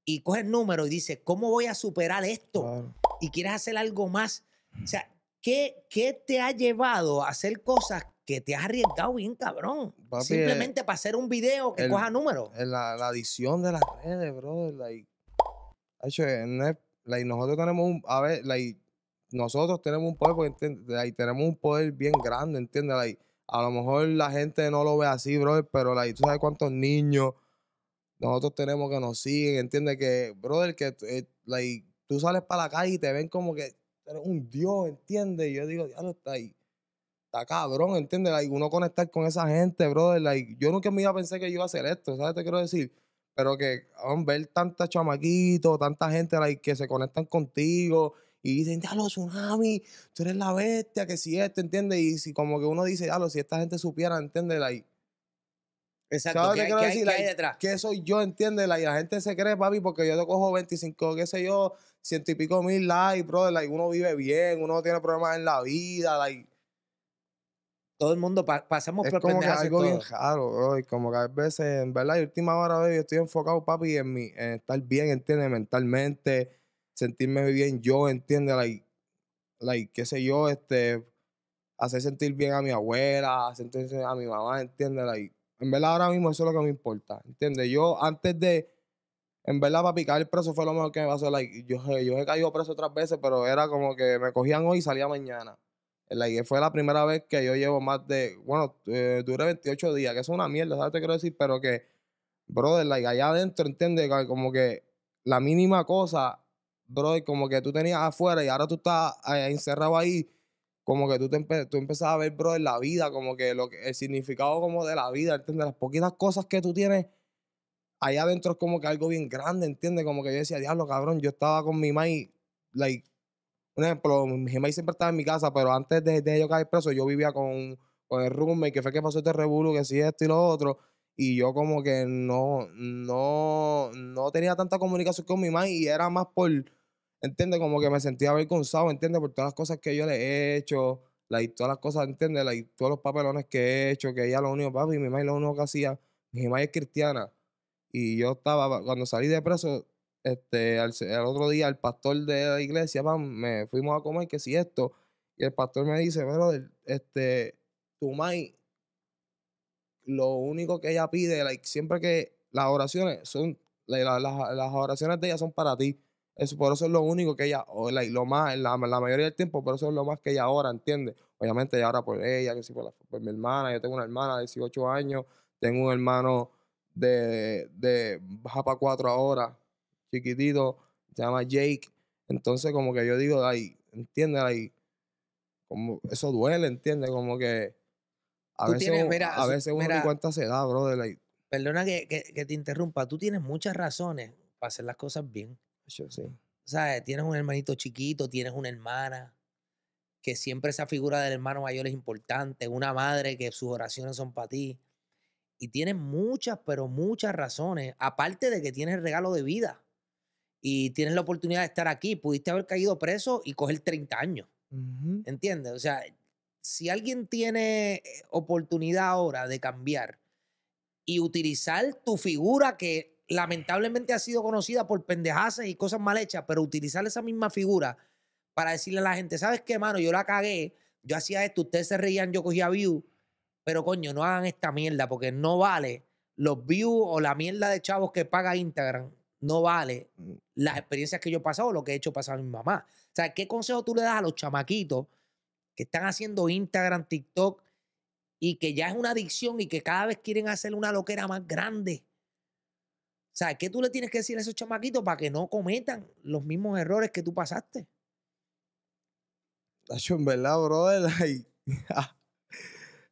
y coges número y dices, ¿cómo voy a superar esto? Y quieres hacer algo más. O sea, ¿qué, ¿qué te ha llevado a hacer cosas que te has arriesgado bien cabrón. Eh, simplemente para hacer un video que coja números. La, la, adición de las redes, brother. Eh, like, nosotros tenemos un... A ver, like, nosotros tenemos un poder, tenemos un poder bien grande, ¿entiendes? Like, a lo mejor la gente no lo ve así, brother, pero like, tú sabes cuántos niños nosotros tenemos que nos siguen, ¿entiendes? Que, brother, que eh, like, tú sales para la calle y te ven como que eres un dios, entiende Y yo digo, ya no está ahí está cabrón, ¿entiendes? uno conectar con esa gente, brother. yo nunca me iba a pensar que yo iba a hacer esto, ¿sabes? Te quiero decir. Pero que aún ver tanta chamaquito, tanta gente like, que se conectan contigo y dicen, los tsunami, tú eres la bestia, que si esto, ¿entiendes? Y si como que uno dice, lo, si esta gente supiera, ¿entiendes? Like, Exacto, ¿qué, hay, decir? detrás? Que soy yo, ¿entiendes? Y la gente se cree, papi, porque yo te cojo 25, qué sé yo, ciento y pico mil likes, brother. Like, uno vive bien, uno no tiene problemas en la vida, like, todo el mundo pa pasamos es como que algo bien raro, hoy como que a veces, en verdad, y última hora, yo estoy enfocado, papi, en, mi, estar bien, entiende, Mentalmente, sentirme bien yo, entiende, Like, like, qué sé yo, este, hacer sentir bien a mi abuela, hacer sentir a mi mamá, entiende, Like, en verdad, ahora mismo eso es lo que me importa, entiende. Yo, antes de, en verdad, papi, picar preso fue lo mejor que me pasó, like, yo, yo he caído preso otras veces, pero era como que me cogían hoy y salía mañana fue la primera vez que yo llevo más de, bueno, eh, duré 28 días, que es una mierda, ¿sabes? Te quiero decir, pero que, brother, like, allá adentro, entiende, como que la mínima cosa, brother, como que tú tenías afuera y ahora tú estás eh, encerrado ahí, como que tú, te tú empezabas a ver, brother, la vida, como que, lo que el significado como de la vida, ¿entiendes? Las poquitas cosas que tú tienes allá adentro es como que algo bien grande, ¿entiendes? Como que yo decía, diablo, cabrón, yo estaba con mi mãe, like, un ejemplo, mi mamá siempre estaba en mi casa, pero antes de, de yo caer preso, yo vivía con, con el y que fue que pasó este revuelo, que sí, esto y lo otro. Y yo como que no, no, no tenía tanta comunicación con mi mamá y era más por, ¿entiendes? Como que me sentía avergonzado, ¿entiendes? Por todas las cosas que yo le he hecho, la, y todas las cosas, ¿entiendes? y todos los papelones que he hecho, que ella lo único, papi, mi mamá lo único que hacía, mi mamá es cristiana. Y yo estaba, cuando salí de preso, este, al, otro día el pastor de la iglesia, me fuimos a comer, que si esto, y el pastor me dice, pero este, tu mai, lo único que ella pide, like, siempre que las oraciones son, las oraciones de ella son para ti, eso, por eso es lo único que ella, lo más, la, mayoría del tiempo, por eso es lo más que ella ora, ¿entiendes? Obviamente ella ora por ella, que si por, mi hermana, yo tengo una hermana de 18 años, tengo un hermano de, de baja para 4 ahora, chiquitito, se llama Jake. Entonces, como que yo digo, ay, entiende Ay, como, eso duele, entiende, Como que a veces, a veces uno ni cuenta se da, brother. Perdona que, te interrumpa. Tú tienes muchas razones para hacer las cosas bien. Yo sí. sea, Tienes un hermanito chiquito, tienes una hermana, que siempre esa figura del hermano mayor es importante, una madre que sus oraciones son para ti. Y tienes muchas, pero muchas razones, aparte de que tienes el regalo de vida y tienes la oportunidad de estar aquí. Pudiste haber caído preso y coger 30 años. entiende ¿Entiendes? O sea, si alguien tiene eh, oportunidad ahora de cambiar y utilizar tu figura que lamentablemente ha sido conocida por pendejaces y cosas mal hechas, pero utilizar esa misma figura para decirle a la gente, ¿sabes qué, mano? Yo la cagué, yo hacía esto, ustedes se reían, yo cogía view, pero coño, no hagan esta mierda porque no vale los views o la mierda de chavos que paga Instagram no vale mm, las experiencias que yo he pasado o lo que he hecho pasar a mi mamá. O sea, ¿qué consejo tú le das a los chamaquitos que están haciendo Instagram, TikTok y que ya es una adicción y que cada vez quieren hacer una loquera más grande? O sea, ¿qué tú le tienes que decir a esos chamaquitos para que no cometan los mismos errores que tú pasaste? Tacho, en verdad, brother, ah,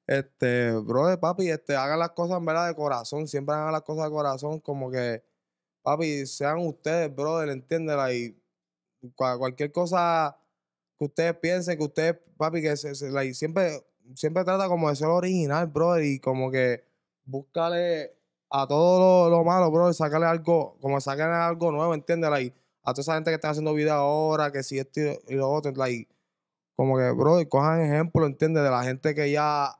este, brother, papi, este, hagan las cosas en verdad de corazón, siempre haga las cosas de corazón, como que papi, sean ustedes, brother, entiéndela. Y cualquier cosa que ustedes piensen, que ustedes, papi, que siempre, siempre trata como de ser original, brother, y como que búscale a todo lo, malo, brother, sacarle algo, como sacarle algo nuevo, entiéndela. Y a toda esa gente que está haciendo vida ahora, que si esto y lo otro, like, como que, brother, cojan ejemplo, entiende De la gente que ya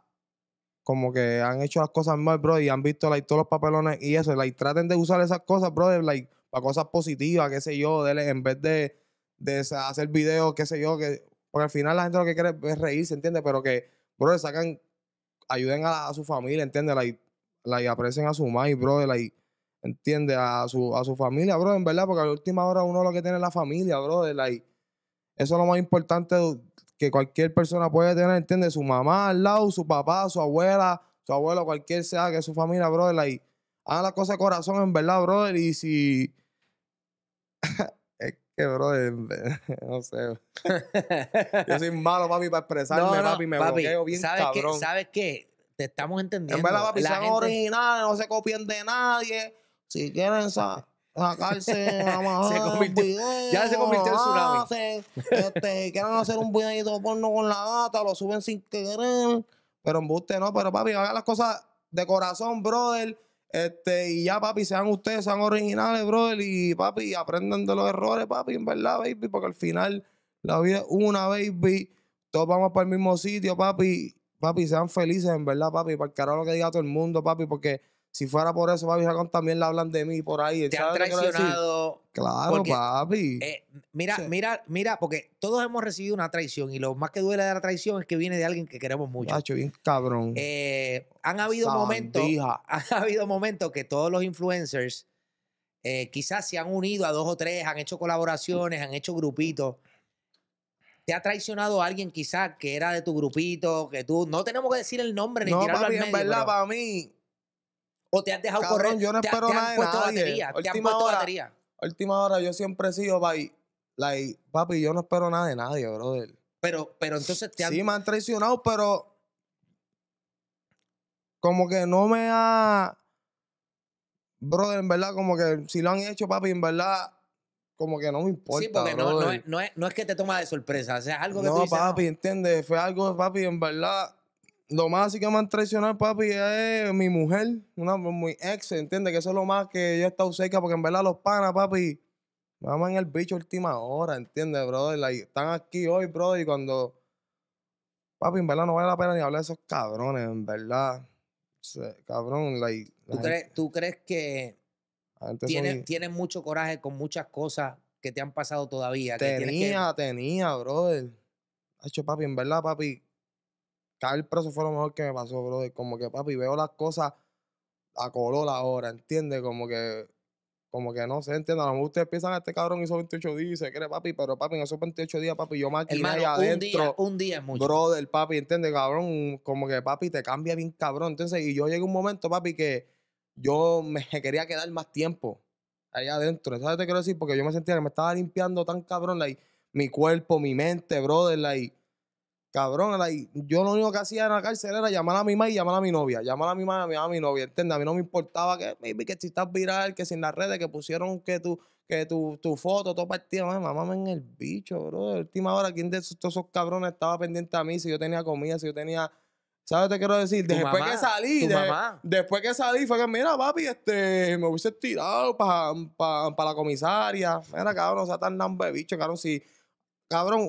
como que han hecho las cosas mal, bro, y han visto like, todos los papelones y eso, like, traten de usar esas cosas, bro, like, para cosas positivas, qué sé yo, dele, en vez de, de hacer videos, qué sé yo, que, porque al final la gente lo que quiere es reírse, ¿entiendes? Pero que, bro, sacan, ayuden a, su familia, ¿entiendes? la y aprecien a su madre, bro, like, ¿entiendes? A su, a su familia, bro, en verdad, porque a la última hora uno lo que tiene es la familia, bro, like, eso es lo más importante que cualquier persona puede tener, entiende Su mamá al lado, su papá, su abuela, su abuelo, cualquier sea que es su familia, brother. Y hagan las cosas de corazón, en verdad, brother. Y si. es que, brother, no sé. Yo soy malo, papi, para expresarme, papi. Me papi, bloqueo bien ¿sabes cabrón. Qué, ¿Sabes qué? Te estamos entendiendo. En verdad, papi, La originales, no se copien de nadie. Si quieren, ¿sabes? sacarse se convirtió, ya se convirtió en tsunami este, hacer un videito porno con la gata lo suben sin querer pero en embuste no pero papi hagan las cosas de corazón brother este, y ya, papi, sean ustedes, sean originales, brother, y papi, aprendan de los errores, papi, en verdad, baby, porque al final la vida es una, baby. Todos vamos para el mismo sitio, papi. Papi, sean felices, en verdad, papi, para ahora carajo lo que diga todo el mundo, papi, porque si fuera por eso, papi, también le hablan de mí por ahí. Te han traicionado. Claro, papi. Eh, mira, mira, mira, porque todos hemos recibido una traición y lo más que duele de la traición es que viene de alguien que queremos mucho. Hacho, bien cabrón. Eh, han habido momentos. Han habido momentos que todos los influencers eh, quizás se han unido a dos o tres, han hecho colaboraciones, han hecho grupitos te ha traicionado alguien quizás que era de tu grupito, que tú... No tenemos que decir el nombre ni no, tirarlo papi, al medio, en verdad, para mí, o te has dejado correr. Yo no espero nada han nadie. batería. Última hora, batería. Última hora, yo siempre he sido, like, papi, yo no espero nada de nadie, brother. Pero, pero entonces te han. Sí, me han traicionado, pero. Como que no me ha. Brother, en verdad, como que si lo han hecho, papi, en verdad como que no me importa. Sí, porque no, es, que te toma de sorpresa, o sea, es algo que tú dices, papi, ah". entiende, fue algo, papi, en verdad, lo más así que me han traicionado, papi, es mi mujer, una, muy ex, ¿entiendes? Que eso es lo más que yo he estado cerca, porque en verdad los panas, papi, me en el bicho última hora, ¿entiendes, brother? están aquí hoy, brother, y cuando... Papi, en verdad no vale la pena ni hablar de esos cabrones, en verdad. Cabrón, like... ¿Tú, crees que tienes, mucho coraje con muchas cosas que te han pasado todavía? Tenía, tenía, brother. hecho, papi, en verdad, papi, caer preso fue lo mejor que me pasó, brother. Como que, papi, veo las cosas a color ahora, ¿entiendes? Como que, como que no sé, ¿entiendes? A lo mejor ustedes piensan, este cabrón hizo 28 días y se cree, papi, pero papi, en esos 28 días, papi, yo maquiné allá adentro. Un día, un día es mucho. Brother, papi, ¿entiendes? Cabrón, como que, papi, te cambia bien cabrón. Entonces, y yo llegué un momento, papi, que yo me quería quedar más tiempo allá adentro. ¿Sabes te quiero decir? Porque yo me sentía que me estaba limpiando tan cabrón, like, mi cuerpo, mi mente, brother, like Cabrón, yo lo único que hacía en la cárcel era llamar a mi mamá y llamar a mi novia. Llamar a mi mamá y llamar a mi novia, ¿entiendes? A mí no me importaba que, que si estás viral, que sin las redes, que pusieron que tu, que tu, tu foto, todo partido. Mamá, me en el bicho, bro. De última hora, ¿quién de esos, cabrones estaba pendiente a mí? Si yo tenía comida, si yo tenía... ¿Sabes te quiero decir? después que salí, después que salí, fue que, mira, papi, este, me hubiese tirado para pa, la comisaria. Era cabrón, o sea, tan bicho, cabrón, si... Cabrón,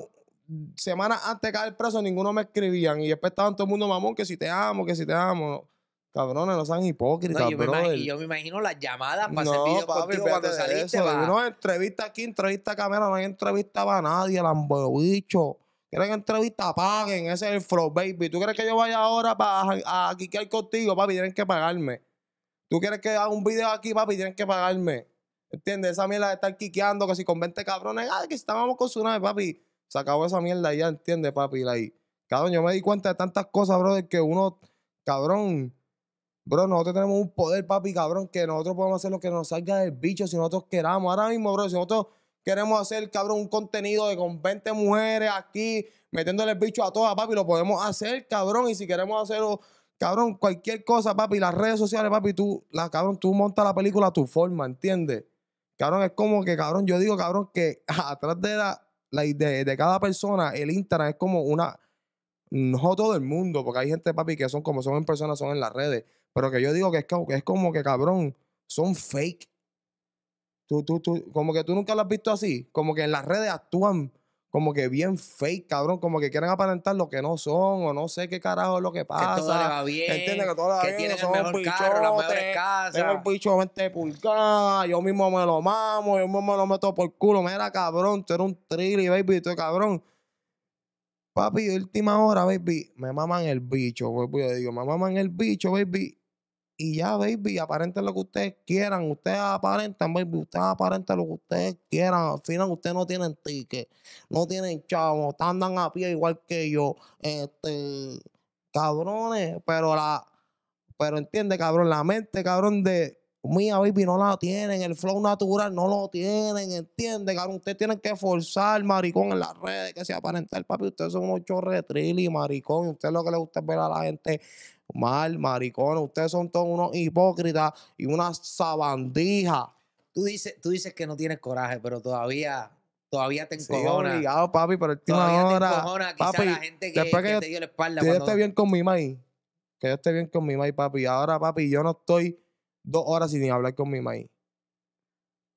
semanas antes de caer preso, ninguno me escribían. Y después estaban todo el mundo mamón, que si te amo, que si te amo. Cabrones, no sean hipócritas, no, yo Me imagino las llamadas para hacer cuando saliste, Uno entrevista aquí, entrevista a cámara, no hay entrevista para nadie, bicho. Quieren entrevista, paguen. Ese es el flow Baby. ¿Tú quieres que yo vaya ahora para que quiquear contigo, papi? Tienen que pagarme. ¿Tú quieres que haga un video aquí, papi? Tienen que pagarme. ¿Entiendes? Esa mierda de estar quiqueando, que si con 20 cabrones, ah, que estábamos con su nave, papi. Se acabó esa mierda ya, ¿entiendes, papi? cabrón, yo me di cuenta de tantas cosas, bro de que uno, cabrón, bro, nosotros tenemos un poder, papi, cabrón, que nosotros podemos hacer lo que nos salga del bicho si nosotros queramos. Ahora mismo, bro, si nosotros queremos hacer, cabrón, un contenido de con 20 mujeres aquí, metiéndole el bicho a todas, papi, lo podemos hacer, cabrón. Y si queremos hacerlo, cabrón, cualquier cosa, papi, las redes sociales, papi, tú, la, cabrón, tú montas la película a tu forma, ¿entiendes? Cabrón, es como que, cabrón, yo digo, cabrón, que atrás de la, de, de, cada persona, el Instagram es como una. No todo el mundo, porque hay gente, papi, que son como son en personas, son en las redes. Pero que yo digo que es, que es como que, cabrón, son fake. Tú, tú, tú, como que tú nunca lo has visto así. Como que en las redes actúan como que bien fake, cabrón, como que quieren aparentar lo que no son o no sé qué carajo es lo que pasa. Que todo le va bien. que todo tienen son el mejor carro, las mejores casas. Tengo el bicho 20 pulgadas, yo mismo me lo mamo, yo mismo me lo meto por culo. Mira, cabrón, tú eres un trilly, baby, tú eres cabrón. Papi, última hora, baby, me maman el bicho, baby, yo digo, me maman el bicho, baby, y ya, baby, aparenten lo que ustedes quieran. Ustedes aparentan, baby, ustedes aparentan lo que ustedes quieran. Al final, ustedes no tienen ticket, no tienen chavo, andan a pie igual que yo. Este, cabrones, pero la, pero entiende, cabrón, la mente, cabrón, de mía, baby, no la tienen, el flow natural no lo tienen, entiende, cabrón, ustedes tienen que forzar, maricón, en las redes, que se aparenta el papi, ustedes son unos chorretrili, maricón, ustedes lo que les gusta es ver a la gente mal, maricones, ustedes son todos unos hipócritas y una sabandija. Tú dices, tú dices que no tienes coraje, pero todavía todavía te encojona. Sí, obligado, papi, pero última todavía te quizá papi, la gente que, yo, te dio la espalda. Que yo esté bien con mi maíz. Que yo esté bien con mi maíz, papi. Ahora, papi, yo no estoy dos horas sin hablar con mi maíz.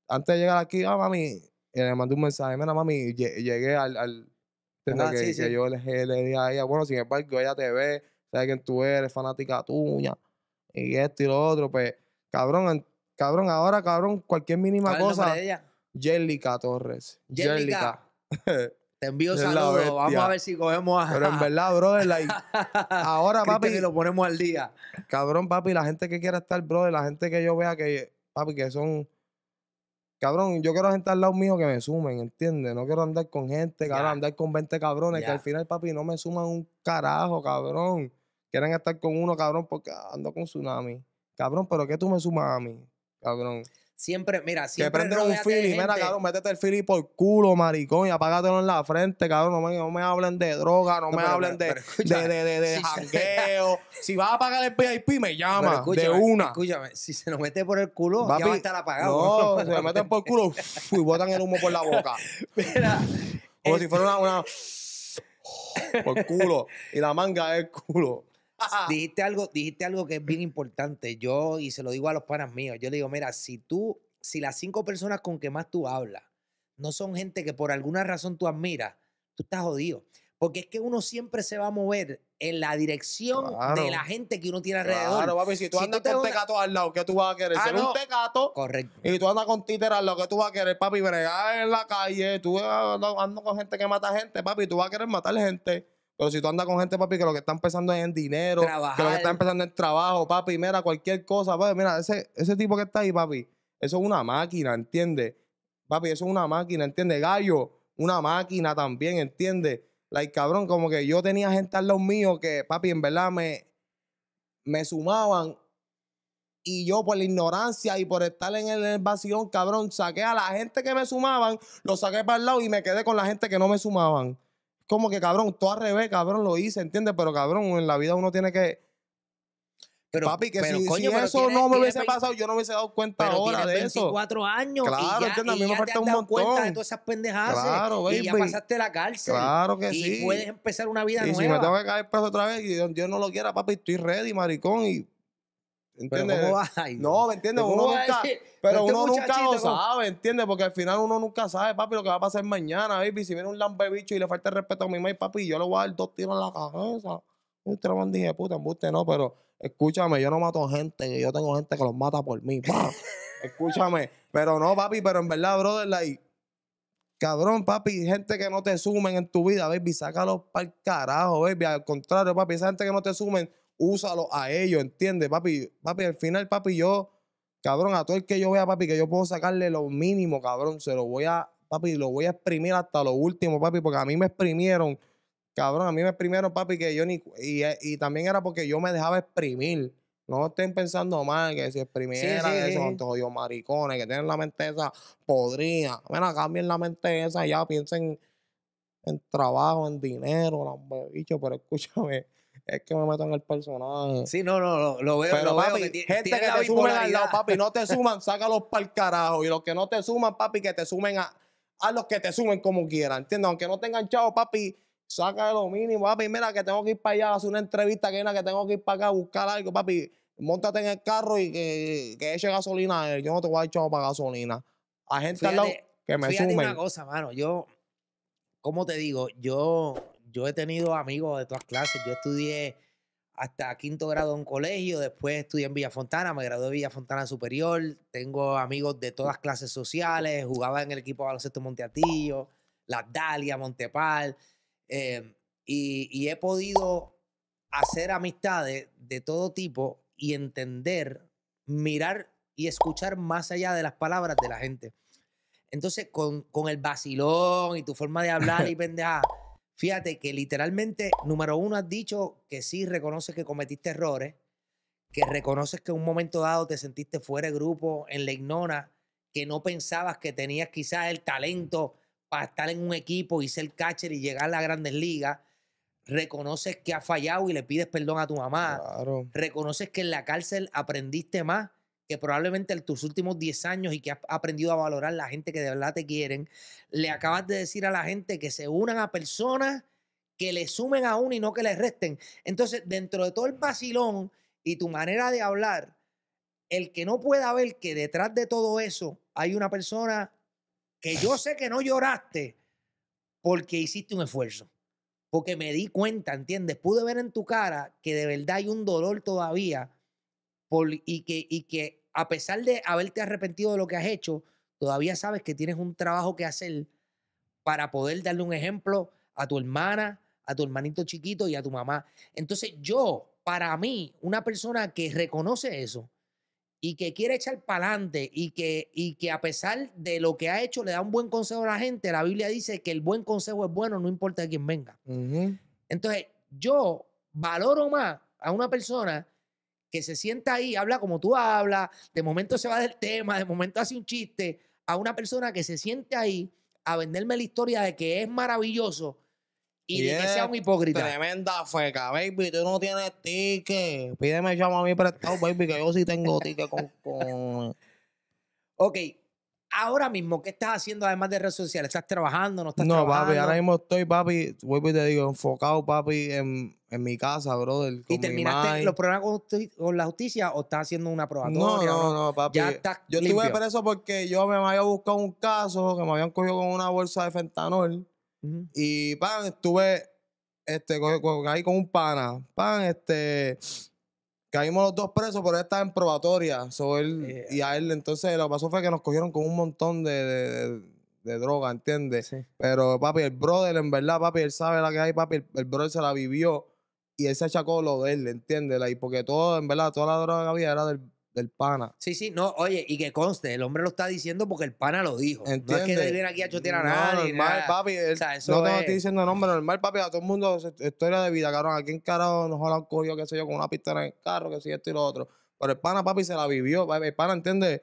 Antes de llegar aquí, ah, mami, eh, le mandé un mensaje. Mira, mami, llegué al... al ah, que, que, yo le, le dije a ella, bueno, sin embargo, ella te ve sabe quién tú eres, fanática tuya, y esto y lo otro, pues, cabrón, cabrón, ahora, cabrón, cualquier mínima cosa. Jellica Torres. Jellica. Te envío saludos. Vamos a ver si cogemos a. Pero en verdad, brother, ahora, papi. que lo ponemos al día. Cabrón, papi, la gente que quiera estar, brother, la gente que yo vea que, papi, que son. Cabrón, yo quiero gente al lado mío que me sumen, ¿entiendes? No quiero andar con gente, cabrón, andar con 20 cabrones que al final, papi, no me suman un carajo, cabrón. Quieren estar con uno, cabrón, porque ando con tsunami. Cabrón, pero ¿qué tú me sumas a mí? Cabrón. Siempre, mira, siempre. Que prende un fili, mira, cabrón, métete el fili por culo, maricón, y apágatelo en la frente, cabrón. No me, hablen de droga, no, me hablen de, de, de, de, si jangueo. si vas a apagar el VIP, me llama de una. Escúchame, si se lo mete por el culo, Papi, ya va a estar apagado. No, no se lo meten por el culo y botan el humo por la boca. mira. Como si fuera una, una. por culo. Y la manga es culo dijiste algo, dijiste algo que es bien importante. Yo, y se lo digo a los panas míos, yo le digo, mira, si tú, si las cinco personas con que más tú hablas no son gente que por alguna razón tú admiras, tú estás jodido. Porque es que uno siempre se va a mover en la dirección de la gente que uno tiene alrededor. Claro, papi, si tú andas con una... tecato al lado, ¿qué tú vas a querer? Ah, ser un tecato. Y tú andas con títer al lado, ¿qué tú vas a querer, papi? Bregar en la calle, tú ah, andas con gente que mata gente, papi, tú vas a querer matar gente. Pero si tú andas con gente, papi, que lo que están empezando es en dinero, que lo que está empezando es en trabajo, papi, mira, cualquier cosa, papi, mira, ese, ese tipo que está ahí, papi, eso es una máquina, ¿entiendes? Papi, eso es una máquina, ¿entiendes? Gallo, una máquina también, ¿entiendes? Like, cabrón, como que yo tenía gente al lado mío que, papi, en verdad me, me sumaban y yo por la ignorancia y por estar en el vacío, cabrón, saqué a la gente que me sumaban, lo saqué para el lado y me quedé con la gente que no me sumaban como que, cabrón, todo al revés, cabrón, lo hice, ¿entiendes? Pero, cabrón, en la vida uno tiene que... Pero, Papi, que pero, si, coño, eso no me hubiese pasado, yo no me hubiese dado cuenta ahora de 24 eso. años. Claro, y ya, a mí me falta un montón. cuenta de todas esas pendejadas. Claro, baby. Y ya pasaste la cárcel. Claro que sí. Y puedes empezar una vida nueva. Y si me tengo que caer preso otra vez y Dios no lo quiera, papi, estoy ready, maricón. Y ¿Entiendes? no, ¿me entiendes? Uno nunca, pero este uno nunca lo sabe, ¿entiendes? Porque al final uno nunca sabe, papi, lo que va a pasar mañana, baby. Si viene un lambe bicho y le falta el respeto a mi mamá papi, yo le voy a dar dos tiros en la cabeza. Usted lo dije, puta, embuste no, pero escúchame, yo no mato gente, yo tengo gente que los mata por mí, pa. escúchame. Pero no, papi, pero en verdad, brother, like, cabrón, papi, gente que no te sumen en tu vida, baby, sácalos para el carajo, baby. Al contrario, papi, esa gente que no te sumen úsalo a ellos, ¿entiendes? Papi, papi, al final, papi, yo, cabrón, a todo el que yo vea, papi, que yo puedo sacarle lo mínimo, cabrón, se lo voy a, papi, lo voy a exprimir hasta lo último, papi, porque a mí me exprimieron, cabrón, a mí me exprimieron, papi, que yo ni, y, también era porque yo me dejaba exprimir. No estén pensando mal que si exprimiera eso, maricones que tienen la mente esa podría. Mira, cambien la mente esa ya, piensen en trabajo, en dinero, bicho, pero escúchame, es que me meto en el personaje. Sí, no, no, lo, veo. Pero papi, gente que te sumen al lado, papi, no te suman, sácalos para el carajo. Y los que no te suman, papi, que te sumen a, a los que te sumen como quieran, ¿entiendes? Aunque no tengan chavo, papi, saca lo mínimo, papi, mira que tengo que ir para allá, hacer una entrevista, que que tengo que ir para acá a buscar algo, papi, montate en el carro y que, eche gasolina a él. Yo no te voy a echar para gasolina. A gente al lado que me sumen. una cosa, mano, yo, ¿cómo te digo? Yo yo he tenido amigos de todas clases. Yo estudié hasta quinto grado en colegio, después estudié en Villa Fontana, me gradué de Villa Fontana Superior, tengo amigos de todas clases sociales, jugaba en el equipo de baloncesto Monteatillo, la Dalia, Montepal, em, y, he podido hacer amistades de todo tipo y entender, mirar y escuchar más allá de las palabras de la gente. Entonces, con, con el vacilón y tu forma de hablar y pendeja Fíjate que literalmente, número uno, has dicho que sí reconoces que cometiste errores, que reconoces que en un momento dado te sentiste fuera de grupo, en la ignora, que no pensabas que tenías quizás el talento para estar en un equipo y ser catcher y llegar a las grandes ligas. Reconoces que has fallado y le pides perdón a tu mamá. Reconoces que en la cárcel aprendiste más que probablemente en tus últimos 10 años y que has aprendido a valorar la gente que de verdad te quieren, le acabas de decir a la gente que se unan a personas que le sumen a uno y no que les resten. Entonces, dentro de todo el vacilón y tu manera de hablar, el que no pueda ver que detrás de todo eso hay una persona que yo sé que no lloraste porque hiciste un esfuerzo porque me di cuenta, ¿entiendes? Pude ver en tu cara que de verdad hay un dolor todavía y, que, y que a pesar de haberte arrepentido de lo que has hecho, todavía sabes que tienes un trabajo que hacer para poder darle un ejemplo a tu hermana, a tu hermanito chiquito y a tu mamá. Entonces yo, para mí, una persona que reconoce eso y que quiere echar para adelante y que, y que a pesar de lo que ha hecho le da un buen consejo a la gente, la Biblia dice que el buen consejo es bueno, no importa de quién venga. Entonces yo valoro más a una persona que se sienta ahí, habla como tú hablas, de momento se va del tema, de momento hace un chiste, a una persona que se siente ahí a venderme la historia de que es maravilloso y, de que sea un hipócrita. Tremenda feca, baby, tú no tienes ticket. Pídeme llama a mí prestado, baby, que yo sí tengo ticket con... con... ok, ahora mismo, ¿qué estás haciendo además de redes sociales? ¿Estás trabajando? ¿No estás no, papi, ahora mismo estoy, papi, vuelvo y te digo, enfocado, papi, en, mi casa, brother. ¿Y terminaste los programas con, la justicia o estás haciendo una prueba No, no, no, papi. Ya estás yo estuve preso porque yo me había buscado un caso que me habían cogido con una bolsa de fentanol y, pan, estuve este, ahí con un pana. Pan, este Caímos los dos presos, pero él estaba en probatoria. So él, eh, Y a él, entonces, lo que pasó fue que nos cogieron con un montón de, droga, ¿entiendes? Pero, papi, el brother, en verdad, papi, él sabe la que hay, papi. El, brother se la vivió y él se achacó lo de él, ¿entiendes? Y porque todo, en verdad, toda la droga que había era del, del pana. Sí, sí, no, oye, y que conste, el hombre lo está diciendo porque el pana lo dijo. ¿Entiendes? No es que él viene aquí a chotear a no, nadie. Normal, papi. El, o sea, eso no te estoy diciendo nombre, normal, papi. A todo el mundo, historia de vida, cabrón. Aquí en carajo nos han cogido, qué sé yo, con una pistola en el carro, que sí, esto y lo otro. Pero el pana, papi, se la vivió. El pana, ¿entiendes?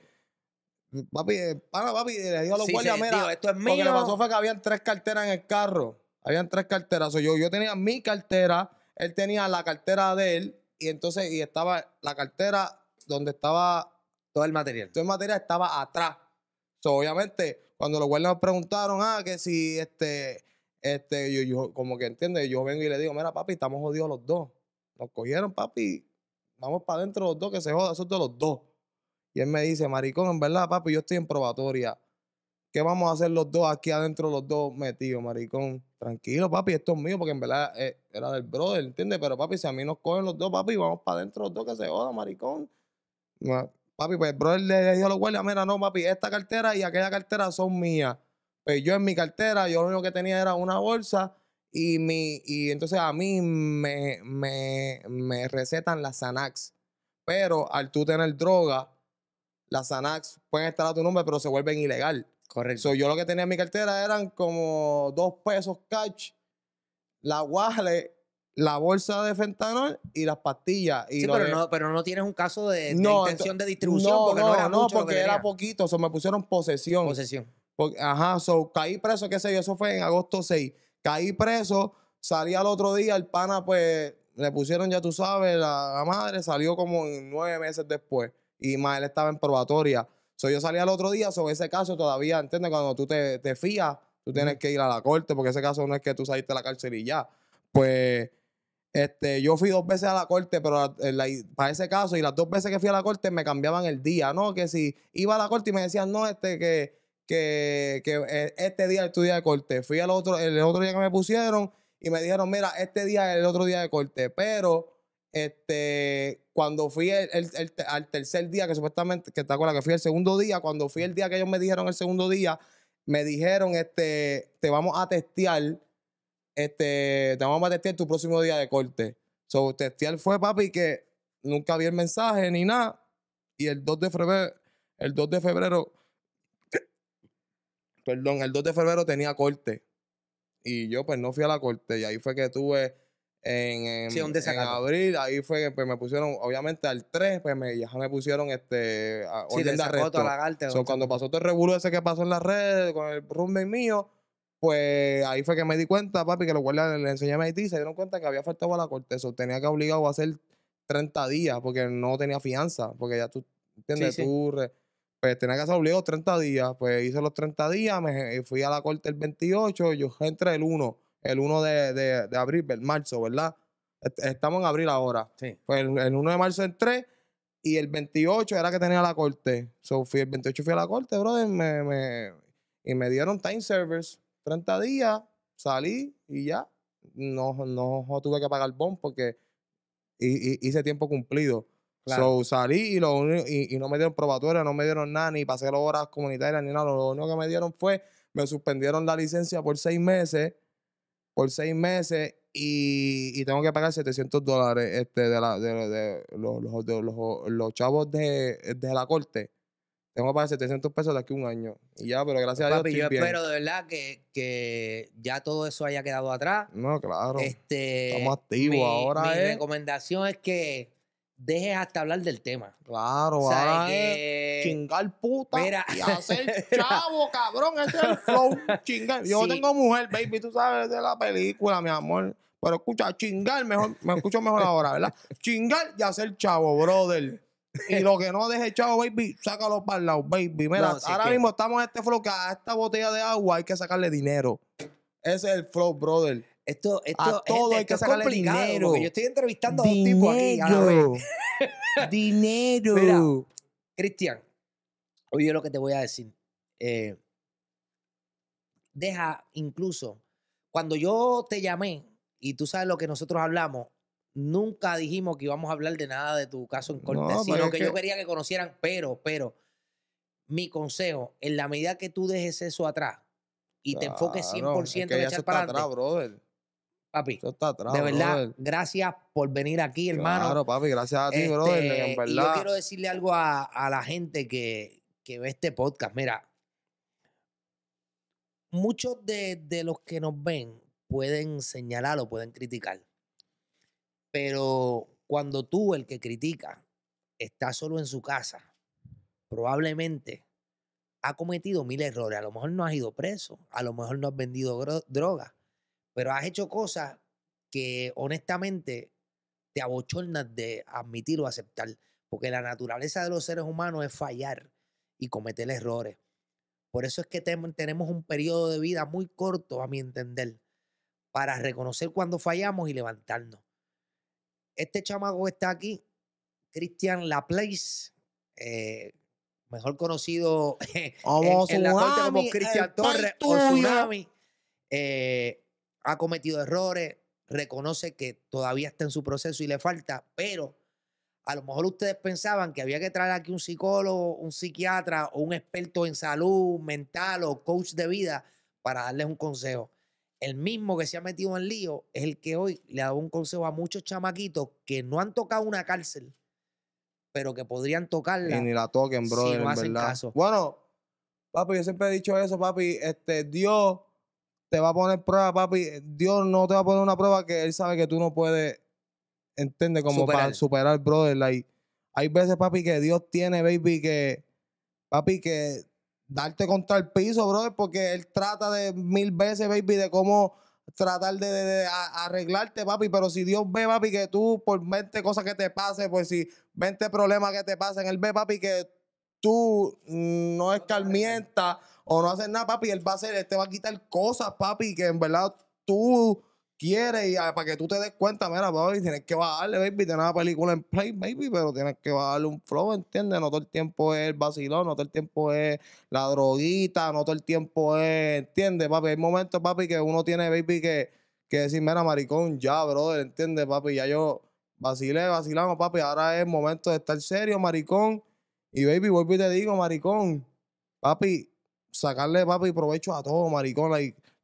Papi, el pana, papi, le dijo a los sí, guardias, mira, tío, esto es mío. Lo que pasó fue que habían tres carteras en el carro. Habían tres carteras. O sea, yo, yo tenía mi cartera, él tenía la cartera de él, y entonces, y estaba la cartera donde estaba todo el material. Todo el material estaba atrás. So, obviamente, cuando los guardias nos preguntaron, ah, que si este, este, yo, como que entiende, yo vengo y le digo, mira, papi, estamos jodidos los dos. Nos cogieron, papi, vamos para adentro los dos, que se joda, eso de los dos. Y él me dice, maricón, en verdad, papi, yo estoy en probatoria. ¿Qué vamos a hacer los dos aquí adentro, los dos metidos, maricón? Tranquilo, papi, esto es mío, porque en verdad eh, era del brother, ¿entiendes? Pero, papi, si a mí nos cogen los dos, papi, vamos para adentro los dos, que se joda, maricón. Papi, pues el brother le dijo a los guardias, mira, no, papi, esta cartera y aquella cartera son mías. Pues yo en mi cartera, yo lo único que tenía era una bolsa y, mi, y entonces a mí me, recetan las Xanax. Pero al tú tener droga, las Xanax pueden estar a tu nombre, pero se vuelven ilegal. Correcto. yo lo que tenía en mi cartera eran como dos pesos cash, la wallet la bolsa de fentanol y las pastillas. Y sí, pero, no, pero no tienes un caso de, intención de distribución no, porque no, era porque era poquito. me pusieron posesión. Posesión. ajá, so, caí preso, qué sé yo, eso fue en agosto 6. Caí preso, salí al otro día, el pana pues le pusieron, ya tú sabes, la, madre salió como nueve meses después y más él estaba en probatoria. So, yo salí al otro día, sobre ese caso todavía, ¿entiendes? Cuando tú te, te fías, tú tienes que ir a la corte porque ese caso no es que tú saliste de la cárcel y ya. Pues este, yo fui dos veces a la corte, pero eh, para ese caso, y las dos veces que fui a la corte me cambiaban el día, ¿no? Que si iba a la corte y me decían, no, este, que, que, eh, este día es tu día de corte. Fui al otro, el otro día que me pusieron y me dijeron, mira, este día es el otro día de corte. Pero, este, cuando fui al tercer día, que supuestamente, que te acuerdas que fui el segundo día, cuando fui el día que ellos me dijeron el segundo día, me dijeron, este, te vamos a testear este, te vamos a testear tu próximo día de corte. So, testear fue, papi, que nunca vi el mensaje ni nada. Y el 2 de febrero, el 2 de febrero, perdón, el 2 de febrero tenía corte. Y yo, pues, no fui a la corte. Y ahí fue que tuve en, abril, ahí fue que pues, me pusieron, obviamente al 3, pues me, ya me pusieron este, a, sí, orden de La cuando pasó todo el revuelo ese que pasó en las redes con el rumbe mío, pues ahí fue que me di cuenta, papi, que lo cual le enseñé a y se dieron cuenta que había faltado a la corte. Eso tenía que obligado a hacer 30 días porque no tenía fianza, porque ya tú, ¿entiendes? Tú, pues tenía que hacer obligado 30 días. Pues hice los 30 días, me fui a la corte el 28, yo entré el 1, el 1 de, abril, el marzo, ¿verdad? Estamos en abril ahora. Sí. Pues el, 1 de marzo entré y el 28 era que tenía la corte. So, fui, el 28 fui a la corte, brother, me, me, y me dieron time servers. 30 días, salí y ya. No, no, tuve que pagar el bond porque hice tiempo cumplido. salí y, y, no me dieron probatoria, no me dieron nada, ni pasé las horas comunitarias, ni nada. Lo único que me dieron fue, me suspendieron la licencia por seis meses, por seis meses, y, tengo que pagar 700 dólares este, de, la, de, los, los, chavos de, la corte tengo para 700 pesos de aquí un año. Y ya, pero gracias a pues, Dios. Yo estoy espero de verdad que, que, ya todo eso haya quedado atrás. No, claro. Este, Estamos activos ahora. Mi ¿eh? recomendación es que dejes hasta hablar del tema. Claro, chingar puta mira, y hacer chavo, cabrón. Ese es el flow. Chingar. Yo tengo mujer, baby, tú sabes de la película, mi amor. Pero escucha, chingar mejor, me escucho mejor ahora, ¿verdad? Chingar y hacer chavo, brother. Y lo que no deje chavo, baby, sácalo para el lado, baby. Mira, ahora mismo estamos en este flow que a esta botella de agua hay que sacarle dinero. Ese es el flow, brother. Esto, esto, a todo hay que sacarle dinero. yo estoy entrevistando a un tipo aquí. Dinero, dinero. Cristian, oye lo que te voy a decir. Eh, deja incluso, cuando yo te llamé y tú sabes lo que nosotros hablamos, nunca dijimos que íbamos a hablar de nada de tu caso en corte, sino que, yo quería que conocieran, pero, pero, mi consejo, en la medida que tú dejes eso atrás y te enfoques 100% en echar para adelante. Atrás, brother. Papi, está atrás, de verdad, gracias por venir aquí, hermano. Claro, papi, gracias a ti, brother, este, Y yo quiero decirle algo a, la gente que, ve este podcast. Mira, muchos de, de los que nos ven pueden señalar o pueden criticar pero cuando tú, el que critica, está solo en su casa, probablemente ha cometido mil errores. A lo mejor no has ido preso, a lo mejor no has vendido droga, pero has hecho cosas que honestamente te abochornas de admitir o aceptar, porque la naturaleza de los seres humanos es fallar y cometer errores. Por eso es que tenemos un periodo de vida muy corto, a mi entender, para reconocer cuando fallamos y levantarnos. Este chamaco está aquí, Cristian Laplace, eh, mejor conocido oh, en, la corte como Cristian Torres o Tsunami, eh, ha cometido errores, reconoce que todavía está en su proceso y le falta, pero a lo mejor ustedes pensaban que había que traer aquí un psicólogo, un psiquiatra o un experto en salud mental o coach de vida para darles un consejo el mismo que se ha metido en lío es el que hoy le ha dado un consejo a muchos chamaquitos que no han tocado una cárcel, pero que podrían tocarla. Y ni la toquen, brother, si en hacen Caso. Bueno, papi, yo siempre he dicho eso, papi. Este, Dios te va a poner prueba, papi. Dios no te va a poner una prueba que Él sabe que tú no puedes, entiende, como para superar, brother. hay veces, papi, que Dios tiene, baby, que, papi, que darte contra el piso, brother, porque él trata de mil veces, baby, de cómo tratar de, arreglarte, papi, pero si Dios ve, papi, que tú por 20 cosas que te pasen, pues si 20 problemas que te pasen, él ve, papi, que tú no escarmientas o no haces nada, papi, él va a hacer, él te va a quitar cosas, papi, que en verdad tú Quiere y ah, para que tú te des cuenta, mira, papi, tienes que bajarle, baby, tienes una película en play, baby, pero tienes que bajarle un flow, ¿entiendes? No todo el tiempo es el vacilón, no todo el tiempo es la droguita, no todo el tiempo es, ¿entiendes, papi? Hay momentos, papi, que uno tiene, baby, que, que decir, mira, maricón, ya, brother, ¿entiendes, papi? Ya yo vacilé, vacilamos, papi, ahora es el momento de estar serio, maricón. Y, baby, vuelvo y te digo, maricón, papi, sacarle, papi, provecho a todo, maricón.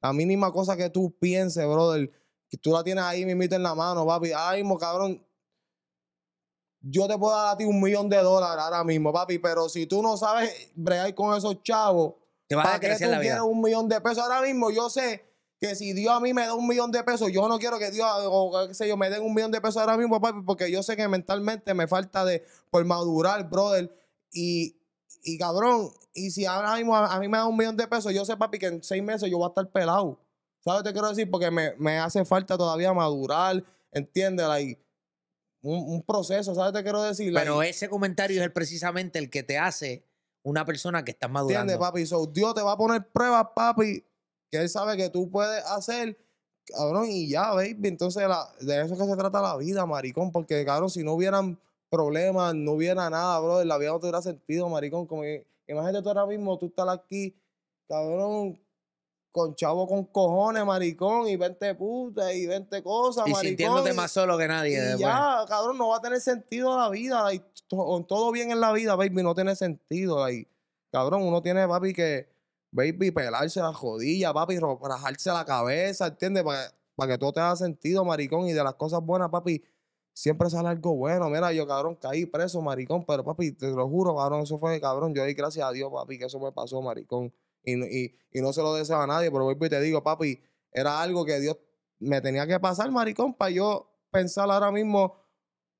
la mínima cosa que tú pienses, brother, que tú la tienes ahí mismita en la mano, papi. Ahora mismo, cabrón, yo te puedo dar a ti un millón de dólares ahora mismo, papi, pero si tú no sabes bregar con esos chavos, te vas a crecer la vida. un millón de pesos ahora mismo? Yo sé que si Dios a mí me da un millón de pesos, yo no quiero que Dios, o qué sé yo, me den un millón de pesos ahora mismo, papi, porque yo sé que mentalmente me falta de, por madurar, brother, y, cabrón, y si ahora mismo a, a mí me da un millón de pesos, yo sé, papi, que en seis meses yo voy a estar pelado. ¿Sabes te quiero decir? Porque me, hace falta todavía madurar, ¿entiendes? un, proceso, ¿sabes te quiero decir? Pero ese comentario es precisamente el que te hace una persona que está madurando. ¿Entiendes, papi? Dios te va a poner pruebas, papi, que Él sabe que tú puedes hacer cabrón, y ya, baby. Entonces, de eso es que se trata la vida, maricón. Porque, cabrón, si no hubieran problemas, no hubiera nada, bro, la vida no tuviera sentido, maricón. Como, imagínate tú ahora mismo, tú estás aquí, cabrón, con chavo con cojones, maricón, y vente puta, y vente cosas, y sintiéndote más solo que nadie. Y ya, cabrón, no va a tener sentido la vida. con todo bien en la vida, baby, no tiene sentido. cabrón, uno tiene, papi, que, baby, pelarse la jodilla, papi, rajarse la cabeza, ¿entiendes? Para que todo te haga sentido, maricón, y de las cosas buenas, papi, siempre sale algo bueno. Mira, yo, cabrón, caí preso, maricón, pero, papi, te lo juro, cabrón, eso fue, cabrón, yo di gracias a Dios, papi, que eso me pasó, maricón. Y, y, no se lo deseo a nadie, pero vuelvo y te digo, papi, era algo que Dios me tenía que pasar, maricón, para yo pensar ahora mismo.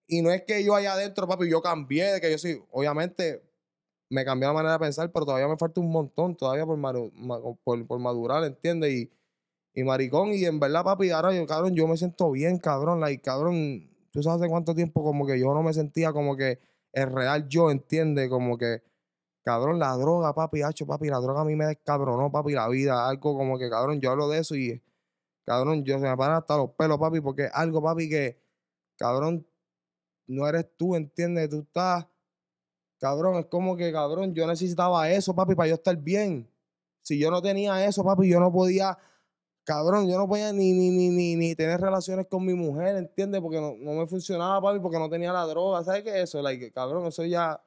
Y no es que yo allá adentro, papi, yo cambié, de que yo sí obviamente, me cambié la manera de pensar, pero todavía me falta un montón, todavía por, por, madurar, ¿entiendes? Y, y maricón, y en verdad, papi, ahora yo, cabrón, yo me siento bien, cabrón, Y cabrón, tú sabes hace cuánto tiempo como que yo no me sentía como que el real yo, ¿entiendes? Como que Cabrón, la droga, papi, hacho, papi, la droga a mí me descabronó, papi, la vida, algo como que, cabrón, yo hablo de eso y, cabrón, yo se me paran hasta los pelos, papi, porque algo, papi, que, cabrón, no eres tú, ¿entiendes? Tú estás, cabrón, es como que, cabrón, yo necesitaba eso, papi, para yo estar bien. Si yo no tenía eso, papi, yo no podía, cabrón, yo no podía ni, ni, ni, ni, tener relaciones con mi mujer, ¿entiendes? Porque no, me funcionaba, papi, porque no tenía la droga, ¿sabes qué es eso? Like, cabrón, eso ya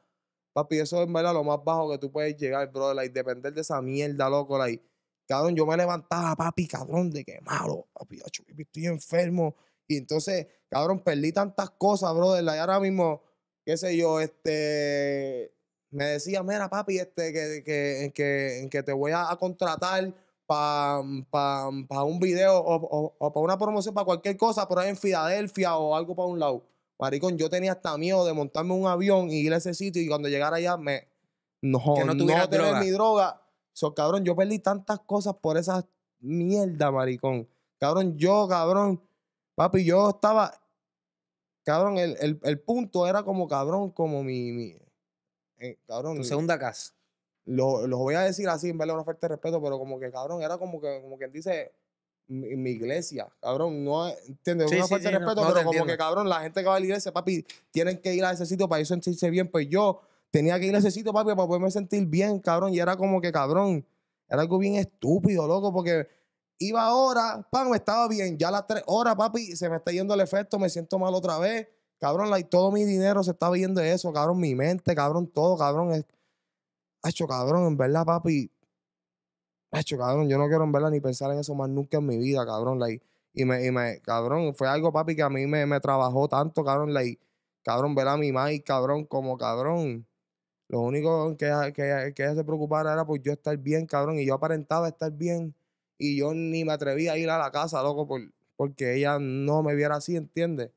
Papi, eso es lo más bajo que tú puedes llegar, brother. Like, depender de esa mierda, loco. Like, cabrón, yo me levantaba, papi, cabrón, de que malo, papi, estoy enfermo. Y entonces, cabrón, perdí tantas cosas, brother. Y ahora mismo, qué sé yo, este. Me decía, mira, papi, este, que, que, que, te voy a, contratar para pa, pa un video o, o para una promoción, para cualquier cosa, pero en Filadelfia o algo para un lado. Maricón, yo tenía hasta miedo de montarme un avión y ir a ese sitio y cuando llegara allá me. No, que no, tener mi droga. So, cabrón, yo perdí tantas cosas por esa mierda, maricón. Cabrón, yo, cabrón. Papi, yo estaba. Cabrón, el, el, el punto era como, cabrón, como mi. mi eh, cabrón. Tu segunda casa. Los lo voy a decir así, en verle una oferta de respeto, pero como que, cabrón, era como que, como quien dice, mi, iglesia, cabrón, no entiendes, una falta de respeto, pero como que cabrón, la gente que va a la iglesia, papi, tienen que ir a ese sitio para ir sentirse bien, pues yo tenía que ir a ese sitio, papi, para poderme sentir bien, cabrón, y era como que cabrón, era algo bien estúpido, loco, porque iba ahora, me estaba bien, ya las tres horas, papi, se me está yendo el efecto, me siento mal otra vez, cabrón, like, todo mi dinero se estaba yendo eso, cabrón, mi mente, cabrón, todo, cabrón, es... hecho cabrón, en verdad, papi, hecho, cabrón, yo no quiero verla ni pensar en eso más nunca en mi vida, cabrón, y me, y me, cabrón, fue algo, papi, que a mí me, me trabajó tanto, cabrón, like, cabrón, ver a mi madre, cabrón, como cabrón. Lo único que, que, ella se preocupara era por yo estar bien, cabrón, y yo aparentaba estar bien, y yo ni me atrevía a ir a la casa, loco, por, porque ella no me viera así, ¿entiendes?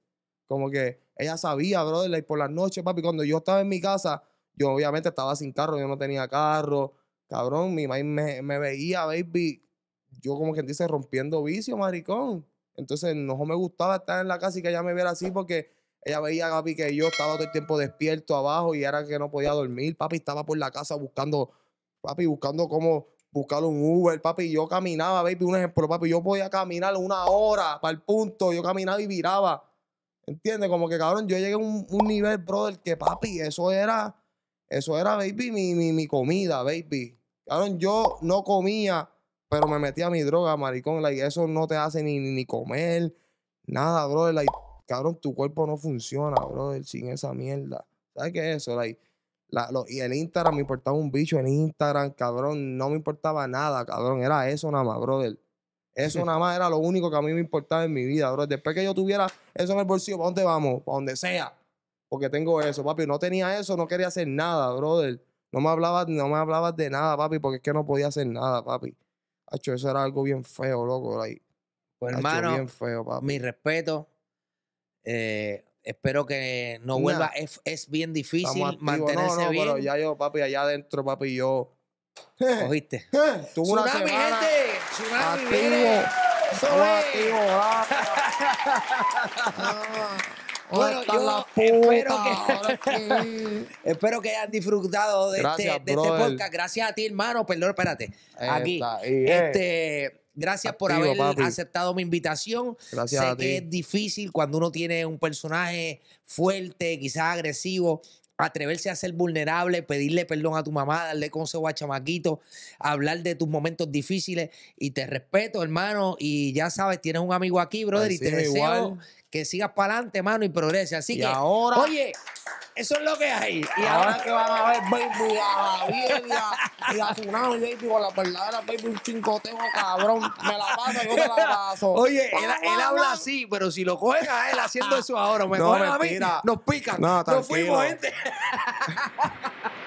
Como que ella sabía, brother, y por las noches, papi, cuando yo estaba en mi casa, yo obviamente estaba sin carro, yo no tenía carro, Cabrón, mi mamá me, veía, baby, yo como quien dice, rompiendo vicio, maricón. Entonces, no me gustaba estar en la casa y que ella me viera así porque ella veía, papi, que yo estaba todo el tiempo despierto abajo y era que no podía dormir. Papi estaba por la casa buscando, papi, buscando cómo buscar un Uber, papi. Yo caminaba, baby, un ejemplo, papi. Yo podía caminar una hora para el punto. Yo caminaba y viraba. ¿Entiendes? Como que, cabrón, yo llegué a un, un nivel, brother, que, papi, eso era, eso era, baby, mi, mi, mi comida, baby. Cabrón, yo no comía, pero me metía mi droga, maricón. Like, eso no te hace ni, ni comer, nada, brother. cabrón, tu cuerpo no funciona, brother, sin esa mierda. ¿Sabes qué es eso? la, y el Instagram me importaba un bicho, el Instagram, cabrón, no me importaba nada, cabrón. Era eso nada más, brother. Eso nada más era lo único que a mí me importaba en mi vida, brother. Después que yo tuviera eso en el bolsillo, ¿para dónde vamos? Para donde sea. Porque tengo eso, papi. No tenía eso, no quería hacer nada, brother. No me hablabas, no me hablabas de nada, papi, porque es que no podía hacer nada, papi. Hacho, eso era algo bien feo, loco. Like. Pues, hermano, feo, mi respeto. Eh, espero que no vuelva. Es, bien difícil mantenerse no, no, bien. Pero ya yo, papi, allá adentro, papi, yo. ¿Cogiste? Tuve una semana. gente! ¡Tsunami, activo. Oh, bueno, yo espero que, espero que hayan disfrutado de, este, este podcast. Gracias a ti, hermano. Perdón, espérate. Aquí. Eh. este. Gracias por haber aceptado mi invitación. sé que es difícil cuando uno tiene un personaje fuerte, quizás agresivo, atreverse a ser vulnerable, pedirle perdón a tu mamá, darle consejo a chamaquito, hablar de tus momentos difíciles. Y te respeto, hermano. Y ya sabes, tienes un amigo aquí, brother. y te deseo que sigas para adelante, mano, y progrese. Así que, ahora, oye, eso es lo que hay. Y ahora, que van a ver Baby, a Javier y a, y a Tsunami, Baby, la verdadera Baby, un chingoteo, cabrón. Me la paso, yo te la paso. Oye, él, habla así, pero si lo cogen a él haciendo eso ahora, me no, cogen a mí, nos pican. No, nos fuimos, gente.